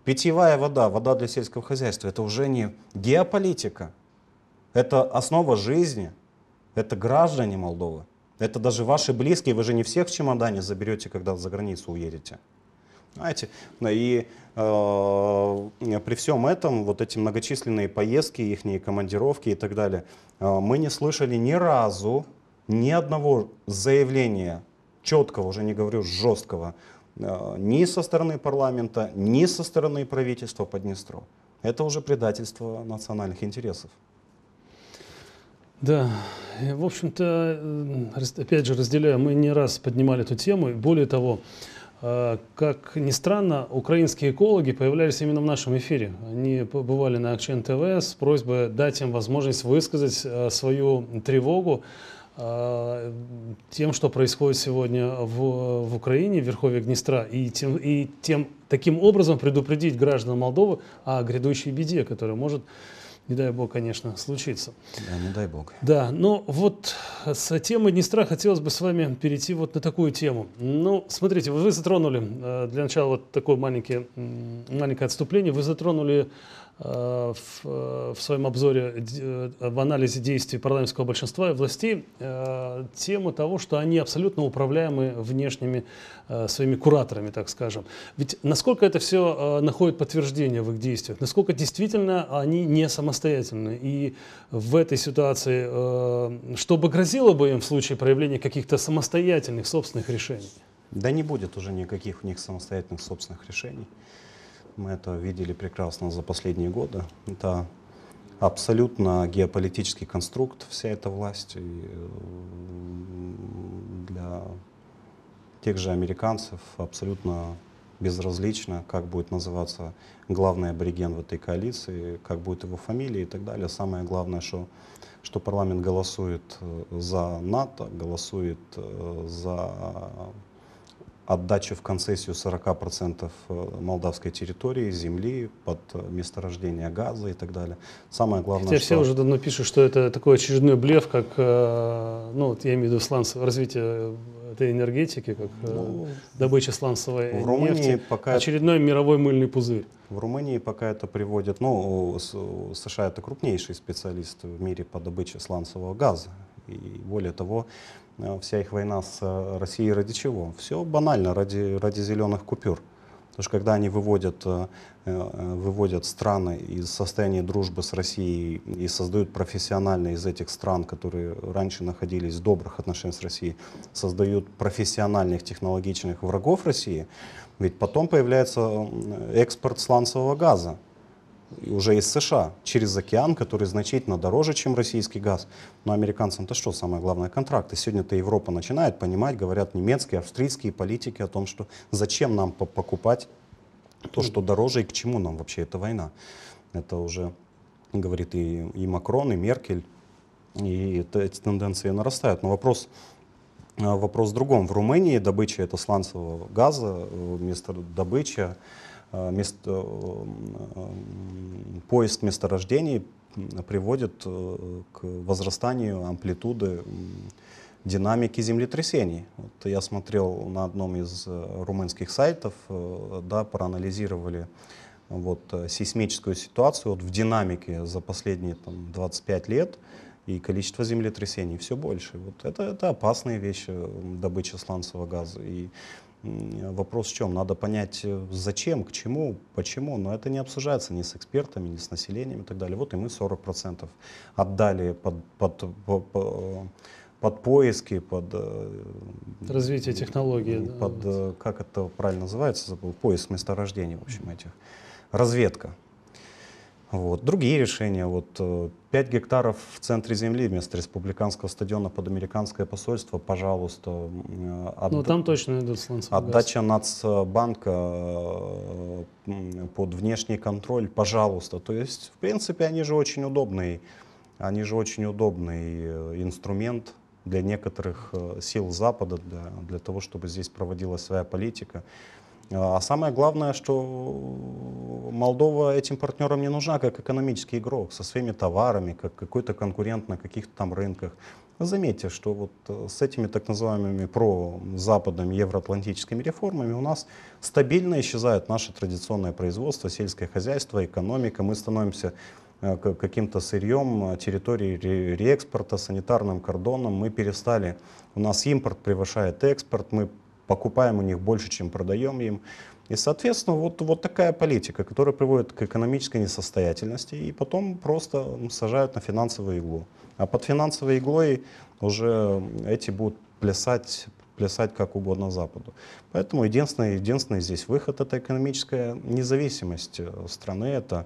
питьевая вода, вода для сельского хозяйства, это уже не геополитика. Это основа жизни, это граждане Молдовы. Это даже ваши близкие, вы же не всех в чемодане заберете, когда за границу уедете. Знаете, ну И э, при всем этом, вот эти многочисленные поездки, их командировки и так далее, э, мы не слышали ни разу ни одного заявления, четкого, уже не говорю жесткого, э, ни со стороны парламента, ни со стороны правительства по Это уже предательство национальных интересов. Да, в общем-то, э, опять же, разделяю, мы не раз поднимали эту тему. Более того, а, как ни странно, украинские экологи появлялись именно в нашем эфире. Они побывали на Акчен ТВ с просьбой дать им возможность высказать э, свою тревогу э, тем, что происходит сегодня в, в Украине, в Верховье Гнестра, и тем, и тем таким образом предупредить граждан Молдовы о грядущей беде, которая может не дай бог, конечно, случится. Да, не ну дай бог. Да, но ну вот с темы Днестра хотелось бы с вами перейти вот на такую тему. Ну, смотрите, вы затронули, э, для начала вот такое маленькое, маленькое отступление, вы затронули Э, в, э, в своем обзоре, э, в анализе действий парламентского большинства и властей тему того, что они абсолютно управляемы внешними своими кураторами, так скажем. Ведь насколько это все находит подтверждение в их действиях, насколько действительно они не самостоятельны. И в этой ситуации, что бы грозило бы им в случае проявления каких-то самостоятельных собственных решений? Да не будет уже никаких у них самостоятельных собственных решений. Мы это видели прекрасно за последние годы. Это абсолютно геополитический конструкт, вся эта власть. И для тех же американцев абсолютно безразлично, как будет называться главный абориген в этой коалиции, как будет его фамилия и так далее. Самое главное, что, что парламент голосует э, за НАТО, голосует э, за отдачи в концессию 40% э, молдавской территории, земли под э, месторождение газа и так далее. Самое главное, Хотя что... все уже давно пишут, что это такой очередной блеф, как, э, ну, вот я имею в виду сланцев, развитие этой энергетики, как ну, добыча сланцевой в Румынии нефти, пока очередной это... мировой мыльный пузырь. В Румынии пока это приводит, ну, США это крупнейший специалист в мире по добыче сланцевого газа. И более того, Э, вся их война с э, Россией ради чего? Все банально, ради, ради зеленых купюр. Потому что когда они выводят, э, выводят страны из состояния дружбы с Россией и создают профессионально из этих стран, которые раньше находились в добрых отношениях с Россией, создают профессиональных технологичных врагов России, ведь потом появляется экспорт сланцевого газа уже из США, через океан, который значительно дороже, чем российский газ. Но американцам-то что самое главное? Контракты. Сегодня-то Европа начинает понимать, говорят немецкие, австрийские политики о том, что зачем нам покупать то, что дороже, и к чему нам вообще эта война. Это уже говорит и, и Макрон, и Меркель, и это, эти тенденции нарастают. Но вопрос а, Вопрос в другом. В Румынии добыча это сланцевого газа, э, вместо добычи Э, мест, э, поиск месторождений приводит э, к возрастанию амплитуды динамики землетрясений. Вот я смотрел на одном из румынских сайтов, да, проанализировали вот, сейсмическую ситуацию вот, в динамике за последние там, 25 лет, и количество землетрясений все больше. Вот это, это опасные вещи, добыча сланцевого газа. И Вопрос в чем? Надо понять, э, зачем, к чему, почему. Но это не обсуждается ни с экспертами, ни с населением и так далее. Вот и мы 40% отдали под, под, под, под поиски, под... Э, Развитие технологий. Под, да, вот. Э, как это правильно называется, забыл, поиск месторождений, в общем, этих. Разведка. Вот. Другие решения. Вот, 5 э, гектаров в центре земли вместо республиканского стадиона под американское посольство, пожалуйста. От... Э, ну, там точно идут сланцевые. Отдача газ. Нацбанка э, под внешний контроль, пожалуйста. То есть, в принципе, они же очень удобный, они же очень удобный инструмент для некоторых сил Запада, для, для того, чтобы здесь проводилась своя политика. А самое главное, что Молдова этим партнерам не нужна как экономический игрок со своими товарами, как какой-то конкурент на каких-то там рынках. Заметьте, что вот э, с этими так называемыми про Западными евроатлантическими реформами у нас стабильно исчезает наше традиционное производство, сельское хозяйство, экономика. Мы становимся э, каким-то сырьем э, территории реэкспорта, санитарным кордоном. Мы перестали, у нас импорт превышает экспорт, мы покупаем у них больше, чем продаем им. И, соответственно, вот, вот такая политика, которая приводит к экономической несостоятельности, и потом просто сажают на финансовую иглу. А под финансовой иглой уже эти будут плясать плясать как угодно Западу. Поэтому единственный, единственный здесь выход — это экономическая независимость э, страны, это,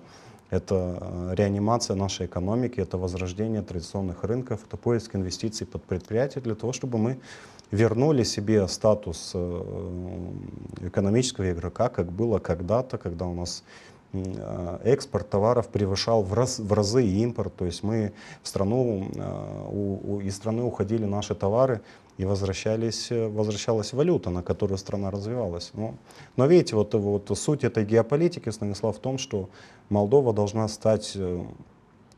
это э, реанимация нашей экономики, это возрождение традиционных рынков, это поиск инвестиций под предприятия для того, чтобы мы вернули себе статус э, э, экономического игрока, как было когда-то, когда у нас э, экспорт товаров превышал в, раз, в разы импорт. То есть мы в страну, у, у, из страны уходили наши товары и возвращались, возвращалась валюта, на которую страна развивалась. Но, но видите, вот, вот суть этой геополитики, Станислав, в том, что Молдова должна стать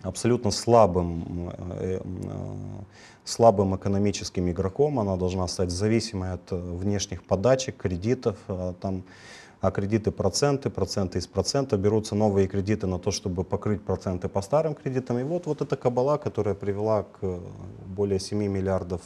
абсолютно слабым, э, э, слабым экономическим игроком, она должна стать зависимой от э, внешних подачек, кредитов, а там, а кредиты проценты, проценты из процента, берутся новые кредиты на то, чтобы покрыть проценты по старым кредитам. И вот, вот эта кабала, которая привела к более 7 миллиардов,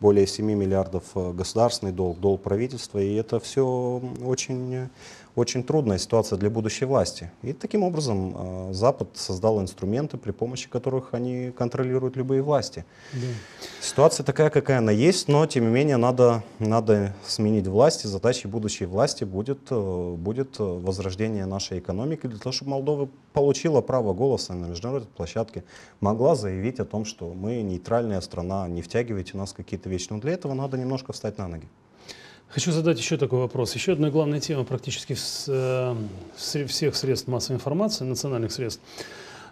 более 7 миллиардов государственный долг, долг правительства, и это все очень очень трудная ситуация для будущей власти. И таким образом э, Запад создал инструменты, при помощи которых они контролируют любые власти. Да. Ситуация такая, какая она есть, но тем не менее надо, надо сменить власть, и задачей будущей власти будет, э, будет э, возрождение нашей экономики, для того, чтобы Молдова получила право голоса на международной площадке, могла заявить о том, что мы нейтральная страна, не втягивайте нас в какие-то вещи. Но для этого надо немножко встать на ноги. Хочу задать еще такой вопрос. Еще одна главная тема практически э, всех средств массовой информации, национальных средств.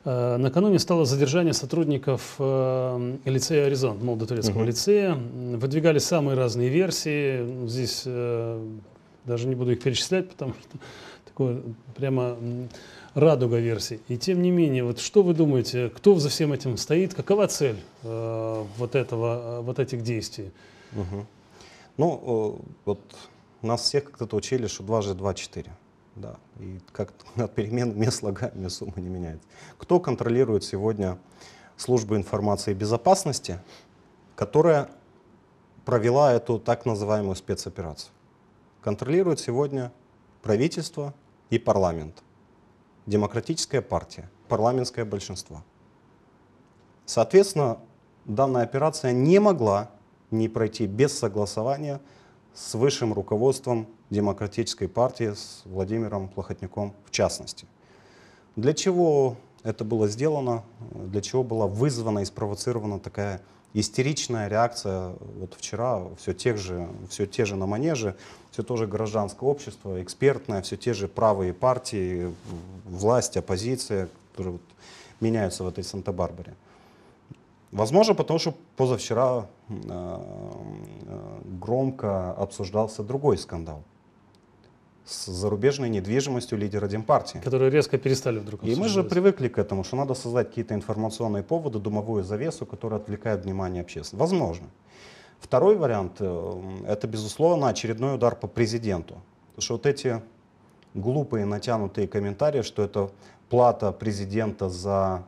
Э, накануне стало задержание сотрудников э, лицея «Оризонт», Молдо-Турецкого угу. лицея. Выдвигали самые разные версии. Здесь э, даже не буду их перечислять, потому что такое прямо радуга версий. И тем не менее, вот что вы думаете, кто за всем этим стоит, какова цель вот, этого, вот этих действий? Угу. Ну, э, вот нас всех как-то учили, что 2 же 2 4. Да. И как (laughs) от перемен вместо (laughs) слогами сумма не меняется. Кто контролирует сегодня службу информации и безопасности, которая провела эту так называемую спецоперацию? Контролирует сегодня правительство и парламент. Демократическая партия, парламентское большинство. Соответственно, данная операция не могла не пройти без согласования с высшим руководством Демократической партии, с Владимиром Плохотняком в частности. Для чего это было сделано, для чего была вызвана и спровоцирована такая истеричная реакция вот вчера, все, тех же, все те же на манеже, все то же гражданское общество, экспертное, все те же правые партии, власть, оппозиция, которые вот меняются в этой Санта-Барбаре. Возможно, потому что позавчера Э, громко обсуждался другой скандал с зарубежной недвижимостью лидера Демпартии. Которые резко перестали вдруг И мы же привыкли к этому, что надо создать какие-то информационные поводы, дымовую завесу, которая отвлекает внимание общественности. Возможно. Второй вариант э, – это, безусловно, очередной удар по президенту. Потому что вот эти глупые натянутые комментарии, что это плата президента за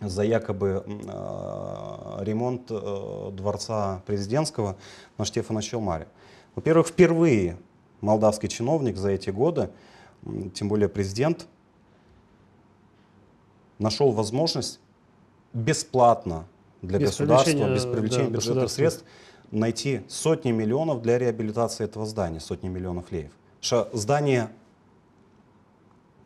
за якобы э, ремонт э, дворца президентского на Штефана Челмаре. Во-первых, впервые молдавский чиновник за эти годы, тем более президент, нашел возможность бесплатно для без государства, без привлечения да, бюджетных средств, найти сотни миллионов для реабилитации этого здания, сотни миллионов леев. Что здание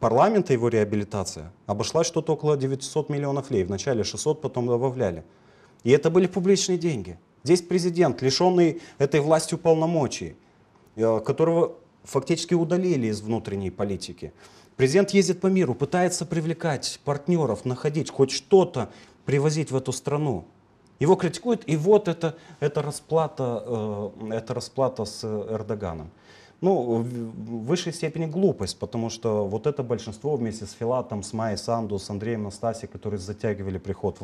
парламента его реабилитация обошлась что-то около 900 миллионов лей. Вначале 600, потом добавляли. И это были публичные деньги. Здесь президент, лишенный этой властью полномочий, э, которого фактически удалили из внутренней политики. Президент ездит по миру, пытается привлекать партнеров, находить хоть что-то, привозить в эту страну. Его критикуют, и вот это, это расплата, э, это расплата с Эрдоганом ну, в высшей степени глупость, потому что вот это большинство вместе с Филатом, с Майей Санду, с Андреем Настаси, которые затягивали приход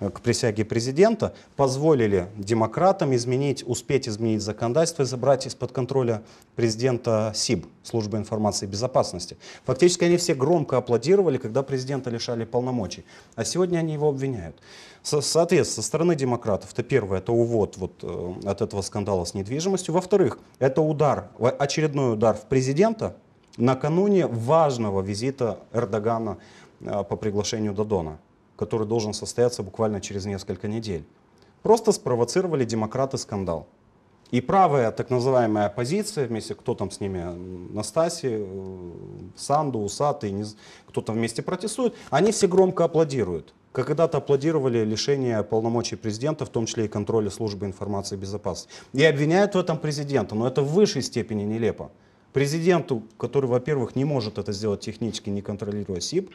Э, к присяге президента, позволили демократам изменить, успеть изменить законодательство и забрать из-под контроля президента СИБ, Службы информации и безопасности. Фактически они все громко аплодировали, когда президента лишали полномочий. А сегодня они его обвиняют. Со соответственно, со стороны демократов, это первое, это увод вот, э, от этого скандала с недвижимостью. Во-вторых, это удар, очередной удар в президента накануне важного визита Эрдогана э, по приглашению Додона который должен состояться буквально через несколько недель. Просто спровоцировали демократы скандал. И правая так называемая оппозиция, вместе кто там с ними, Настаси, э, Санду, Усатый, не, кто то вместе протестует, они все громко аплодируют. Как когда-то аплодировали лишение полномочий президента, в том числе и контроля службы информации и безопасности. И обвиняют в этом президента, но это в высшей степени нелепо. Президенту, который, во-первых, не может это сделать технически, не контролируя СИП,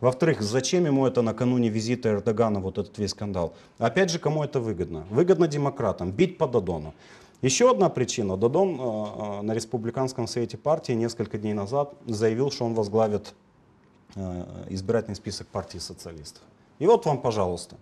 во-вторых, зачем ему это накануне визита Эрдогана, вот этот весь скандал? Опять же, кому это выгодно? Выгодно демократам, бить по Додону. Еще одна причина. Додон э, э на республиканском совете партии несколько дней назад заявил, что он возглавит э, избирательный список партии социалистов. И вот вам, пожалуйста.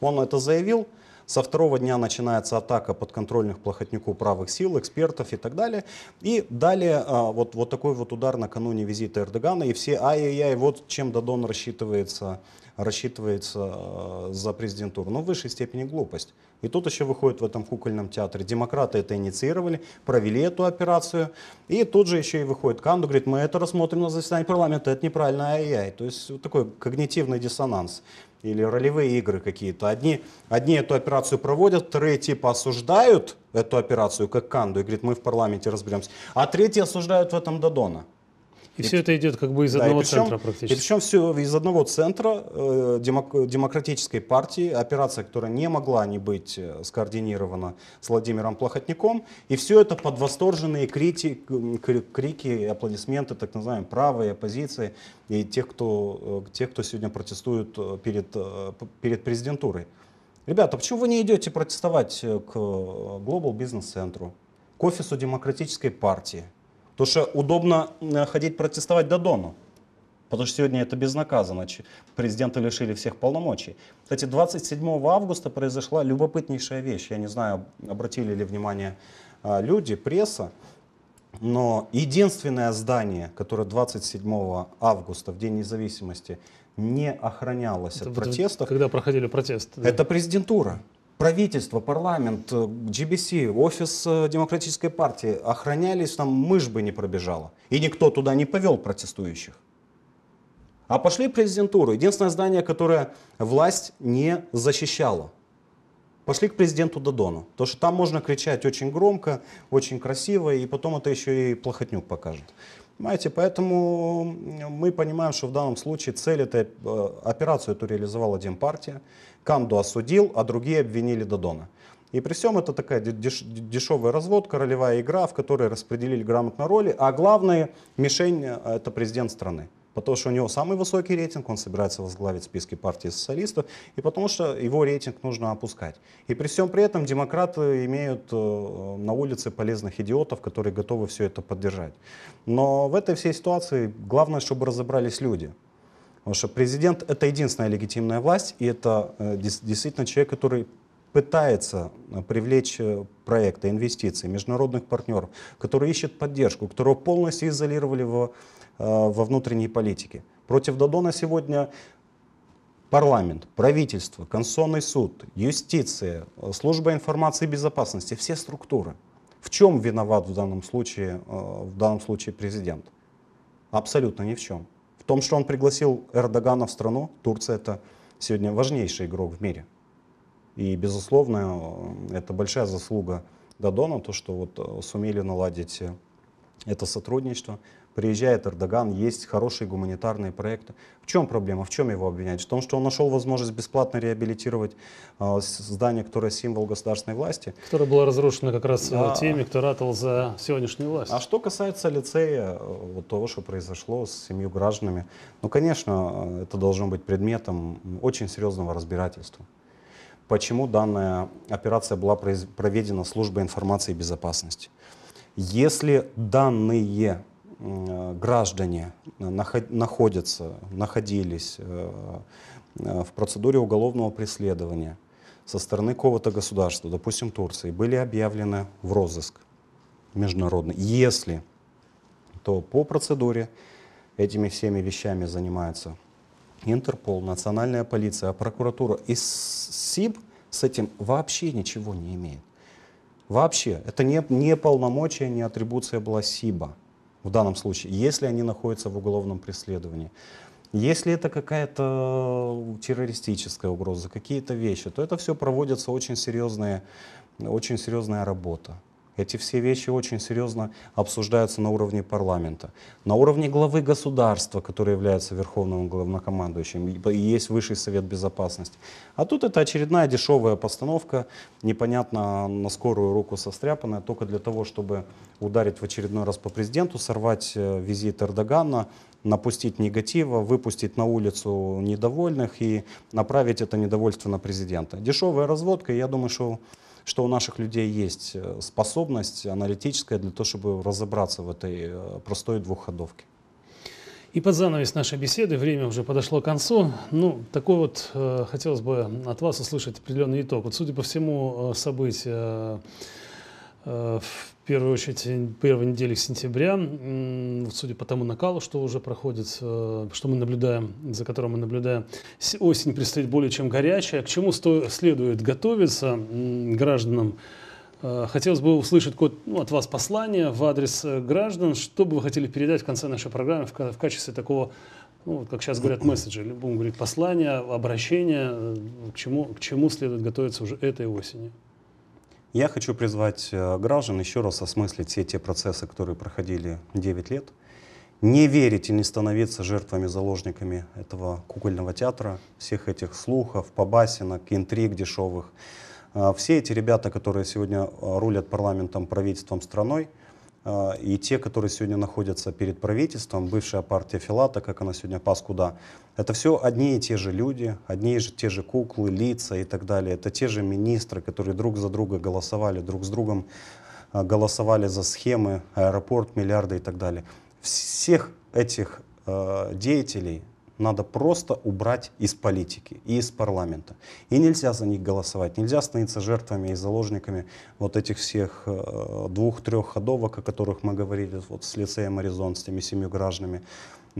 Он это заявил, со второго дня начинается атака подконтрольных плохотнику правых сил, экспертов и так далее. И далее а, вот, вот такой вот удар накануне визита Эрдогана. И все ай-яй-яй, вот чем Дадон рассчитывается рассчитывается а, за президентуру, но в высшей степени глупость. И тут еще выходит в этом кукольном театре. Демократы это инициировали, провели эту операцию. И тут же еще и выходит Канду, говорит, мы это рассмотрим на заседании парламента, это неправильно, ай-яй. То есть вот такой когнитивный диссонанс или ролевые игры какие-то. Одни, одни эту операцию проводят, вторые типа осуждают эту операцию, как Канду, и говорит, мы в парламенте разберемся. А третьи осуждают в этом Додона. И, и все это идет как бы из да, одного причем, центра практически. И причем все из одного центра э, демок, демократической партии, операция, которая не могла не быть э, скоординирована с Владимиром Плохотником. И все это под восторженные крити, крики, аплодисменты так называемой правой оппозиции и тех, кто, э, тех, кто сегодня протестует э, перед, перед президентурой. Ребята, почему вы не идете протестовать к Global Business Center, к офису Демократической партии? Потому что удобно э, ходить протестовать до Дону. Потому что сегодня это безнаказанно. Президента лишили всех полномочий. Кстати, 27 августа произошла любопытнейшая вещь. Я не знаю, обратили ли внимание э, люди, пресса. Но единственное здание, которое 27 августа, в День независимости, не охранялось это, от протестов. Когда проходили протесты. Да. Это президентура правительство, парламент, э, GBC, офис э, Демократической партии охранялись, там мышь бы не пробежала. И никто туда не повел протестующих. А пошли президентуру. Единственное здание, которое власть не защищала. Пошли к президенту Додону. То, что там можно кричать очень громко, очень красиво, и потом это еще и плохотнюк покажет. Понимаете, поэтому мы понимаем, что в данном случае цель этой э, операцию эту реализовала Демпартия. Камду осудил, а другие обвинили Додона. И при всем это такая деш, дешевая разводка, ролевая игра, в которой распределили грамотно роли, а главное мишень э, это президент страны потому что у него самый высокий рейтинг, он собирается возглавить списки партии социалистов, и потому что его рейтинг нужно опускать. И при всем при этом демократы имеют э, на улице полезных идиотов, которые готовы все это поддержать. Но в этой всей ситуации главное, чтобы разобрались люди. Потому что президент — это единственная легитимная власть, и это э, действительно человек, который пытается э, привлечь проекты, инвестиции, международных партнеров, который ищет поддержку, которого полностью изолировали в Э, во внутренней политике. Против Дадона сегодня парламент, правительство, Конституционный суд, юстиция, служба информации и безопасности, все структуры. В чем виноват в данном случае, э, в данном случае президент? Абсолютно ни в чем. В том, что он пригласил Эрдогана в страну, Турция это сегодня важнейший игрок в мире. И, безусловно, э, это большая заслуга Дадона, то, что вот сумели наладить это сотрудничество приезжает Эрдоган, есть хорошие гуманитарные проекты. В чем проблема, в чем его обвинять? В том, что он нашел возможность бесплатно реабилитировать э, здание, которое символ государственной власти. Которое было разрушено как раз э, да. теми, кто ратовал за сегодняшнюю власть. А что касается лицея, э, вот того, что произошло с семью гражданами, ну, конечно, э, это должно быть предметом очень серьезного разбирательства почему данная операция была произ... проведена службой информации и безопасности. Если данные Э, граждане находятся, находились э, э, в процедуре уголовного преследования со стороны какого-то государства, допустим, Турции, были объявлены в розыск международный. Если, то по процедуре этими всеми вещами занимаются Интерпол, национальная полиция, а прокуратура. И СИБ с этим вообще ничего не имеет. Вообще, это не, не полномочия, не атрибуция была СИБа в данном случае, если они находятся в уголовном преследовании. Если это какая-то террористическая угроза, какие-то вещи, то это все проводится очень серьезная, очень серьезная работа. Эти все вещи очень серьезно обсуждаются на уровне парламента. На уровне главы государства, который является верховным главнокомандующим, и есть Высший Совет Безопасности. А тут это очередная дешевая постановка, непонятно на скорую руку состряпанная, только для того, чтобы ударить в очередной раз по президенту, сорвать э, визит Эрдогана, напустить негатива, выпустить на улицу недовольных и направить это недовольство на президента. Дешевая разводка, я думаю, что что у наших людей есть э, способность аналитическая для того, чтобы разобраться в этой э, простой двухходовке. И под занавес нашей беседы, время уже подошло к концу. Ну, такой вот э, хотелось бы от вас услышать определенный итог. Вот, судя по всему, события Э, в первую очередь, первой недели сентября, судя по тому накалу, что уже проходит, э, что мы наблюдаем, за которым мы наблюдаем, осень предстоит более чем горячая. К чему следует готовиться гражданам? Э, хотелось бы услышать ну, от вас послание в адрес граждан, что бы вы хотели передать в конце нашей программы в качестве такого, ну, как сейчас говорят, месседжа, любому говорит послание, обращение, к чему, к чему следует готовиться уже этой осенью. Я хочу призвать э, граждан еще раз осмыслить все те процессы, которые проходили 9 лет, не верить и не становиться жертвами, заложниками этого кукольного театра, всех этих слухов, побасенок, интриг дешевых. Э, все эти ребята, которые сегодня э, рулят парламентом, правительством, страной, а, и те, которые сегодня находятся перед правительством, бывшая партия Филата, как она сегодня Паскуда, это все одни и те же люди, одни и те же куклы, лица и так далее. Это те же министры, которые друг за друга голосовали, друг с другом а, голосовали за схемы, аэропорт, миллиарды и так далее. Всех этих а, деятелей надо просто убрать из политики и из парламента. И нельзя за них голосовать, нельзя становиться жертвами и заложниками вот этих всех э, двух-трех ходовок, о которых мы говорили вот с лицеем Аризон, с теми семью гражданами.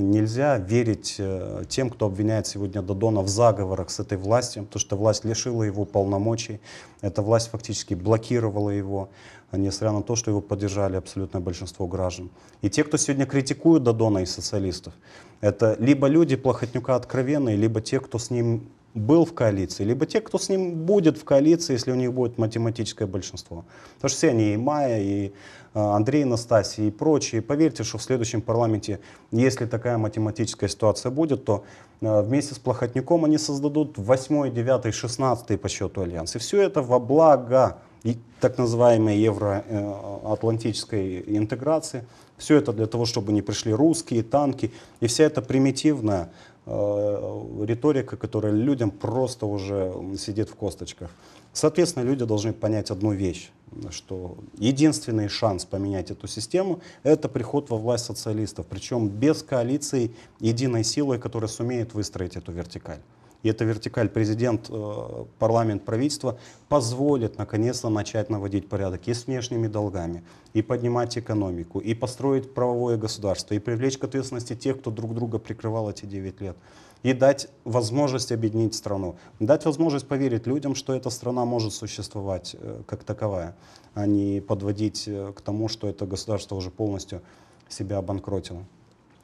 Нельзя верить э, тем, кто обвиняет сегодня Дадона в заговорах с этой властью, потому что власть лишила его полномочий, эта власть фактически блокировала его, несмотря на то, что его поддержали абсолютное большинство граждан. И те, кто сегодня критикуют Дадона и социалистов, это либо люди Плохотнюка откровенные, либо те, кто с ним был в коалиции, либо те, кто с ним будет в коалиции, если у них будет математическое большинство. Потому что все они, и Майя, и э, Андрей Настасий, и прочие, поверьте, что в следующем парламенте, если такая математическая ситуация будет, то э, вместе с Плохотником они создадут 8, 9, 16 по счету альянс. И все это во благо и так называемой евроатлантической э, интеграции. Все это для того, чтобы не пришли русские, танки и вся эта примитивная Э, риторика, которая людям просто уже сидит в косточках. Соответственно, люди должны понять одну вещь, что единственный шанс поменять эту систему — это приход во власть социалистов, причем без коалиции единой силой, которая сумеет выстроить эту вертикаль и эта вертикаль президент, э, парламент, правительство позволит наконец-то начать наводить порядок и с внешними долгами, и поднимать экономику, и построить правовое государство, и привлечь к ответственности тех, кто друг друга прикрывал эти 9 лет и дать возможность объединить страну, дать возможность поверить людям, что эта страна может существовать э, как таковая, а не подводить э, к тому, что это государство уже полностью себя обанкротило.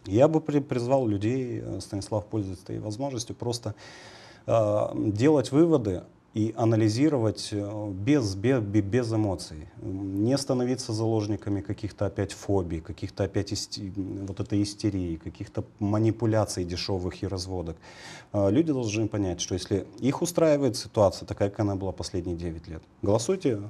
Я бы призвал людей, э, Станислав, пользоваться этой возможностью, просто э, делать выводы и анализировать э, без, без, без эмоций. Не становиться заложниками каких-то опять фобий, каких-то опять исти, вот этой истерии, каких-то манипуляций дешевых и разводок. Люди должны понять, что если их устраивает ситуация такая, как она была последние 9 лет, голосуйте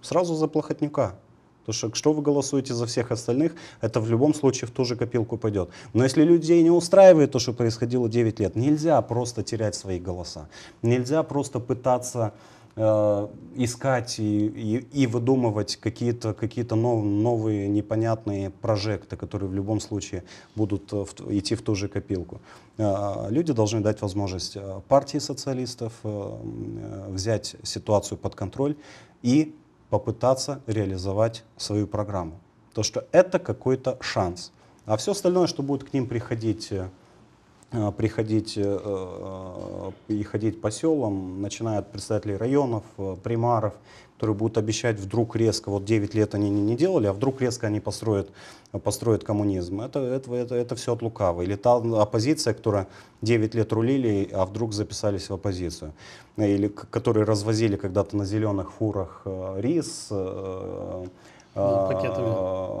сразу за Плохотнюка. Потому что что вы голосуете за всех остальных, это в любом случае в ту же копилку пойдет. Но если людей не устраивает то, что происходило 9 лет, нельзя просто терять свои голоса. Нельзя просто пытаться э, искать и, и, и выдумывать какие-то какие нов, новые непонятные прожекты, которые в любом случае будут э, в, идти в ту же копилку. Э, люди должны дать возможность э, партии социалистов э, э, взять ситуацию под контроль и попытаться реализовать свою программу. То, что это какой-то шанс. А все остальное, что будет к ним приходить э, Э, приходить, э, э, и ходить по селам, начиная от представителей районов, примаров, которые будут обещать вдруг резко, вот 9 лет они не, делали, а вдруг резко они построят, построят коммунизм. Это, это, это, это все от лукавы. Или та оппозиция, которая 9 лет рулили, а вдруг записались в оппозицию. Или которые развозили когда-то на зеленых фурах рис, ну, а, пакетами.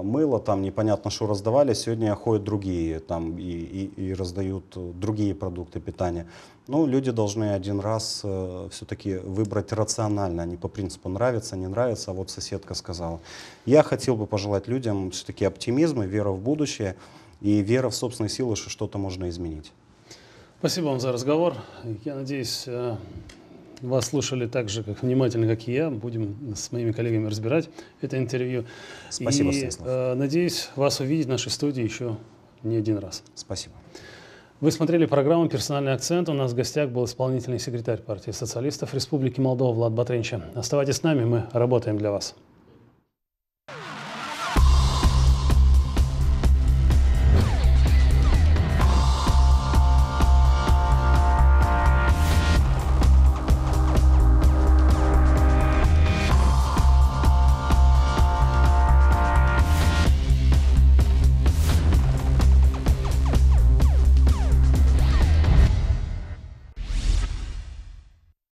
мыло, там непонятно, что раздавали. Сегодня ходят другие, там и, и, и раздают другие продукты питания. Ну, люди должны один раз э, все-таки выбрать рационально, а не по принципу нравится, не нравится, а вот соседка сказала. Я хотел бы пожелать людям все-таки оптимизма, вера в будущее и вера в собственные силы, что что-то можно изменить. Спасибо вам за разговор. Я надеюсь, э, вас слушали так же как, внимательно, как и я. Будем с моими коллегами разбирать это интервью. Спасибо, и, Станислав. Э, надеюсь вас увидеть в нашей студии еще не один раз. Спасибо. Вы смотрели программу «Персональный акцент». У нас в гостях был исполнительный секретарь партии социалистов Республики Молдова Влад Батренча. Оставайтесь с нами, мы работаем для вас.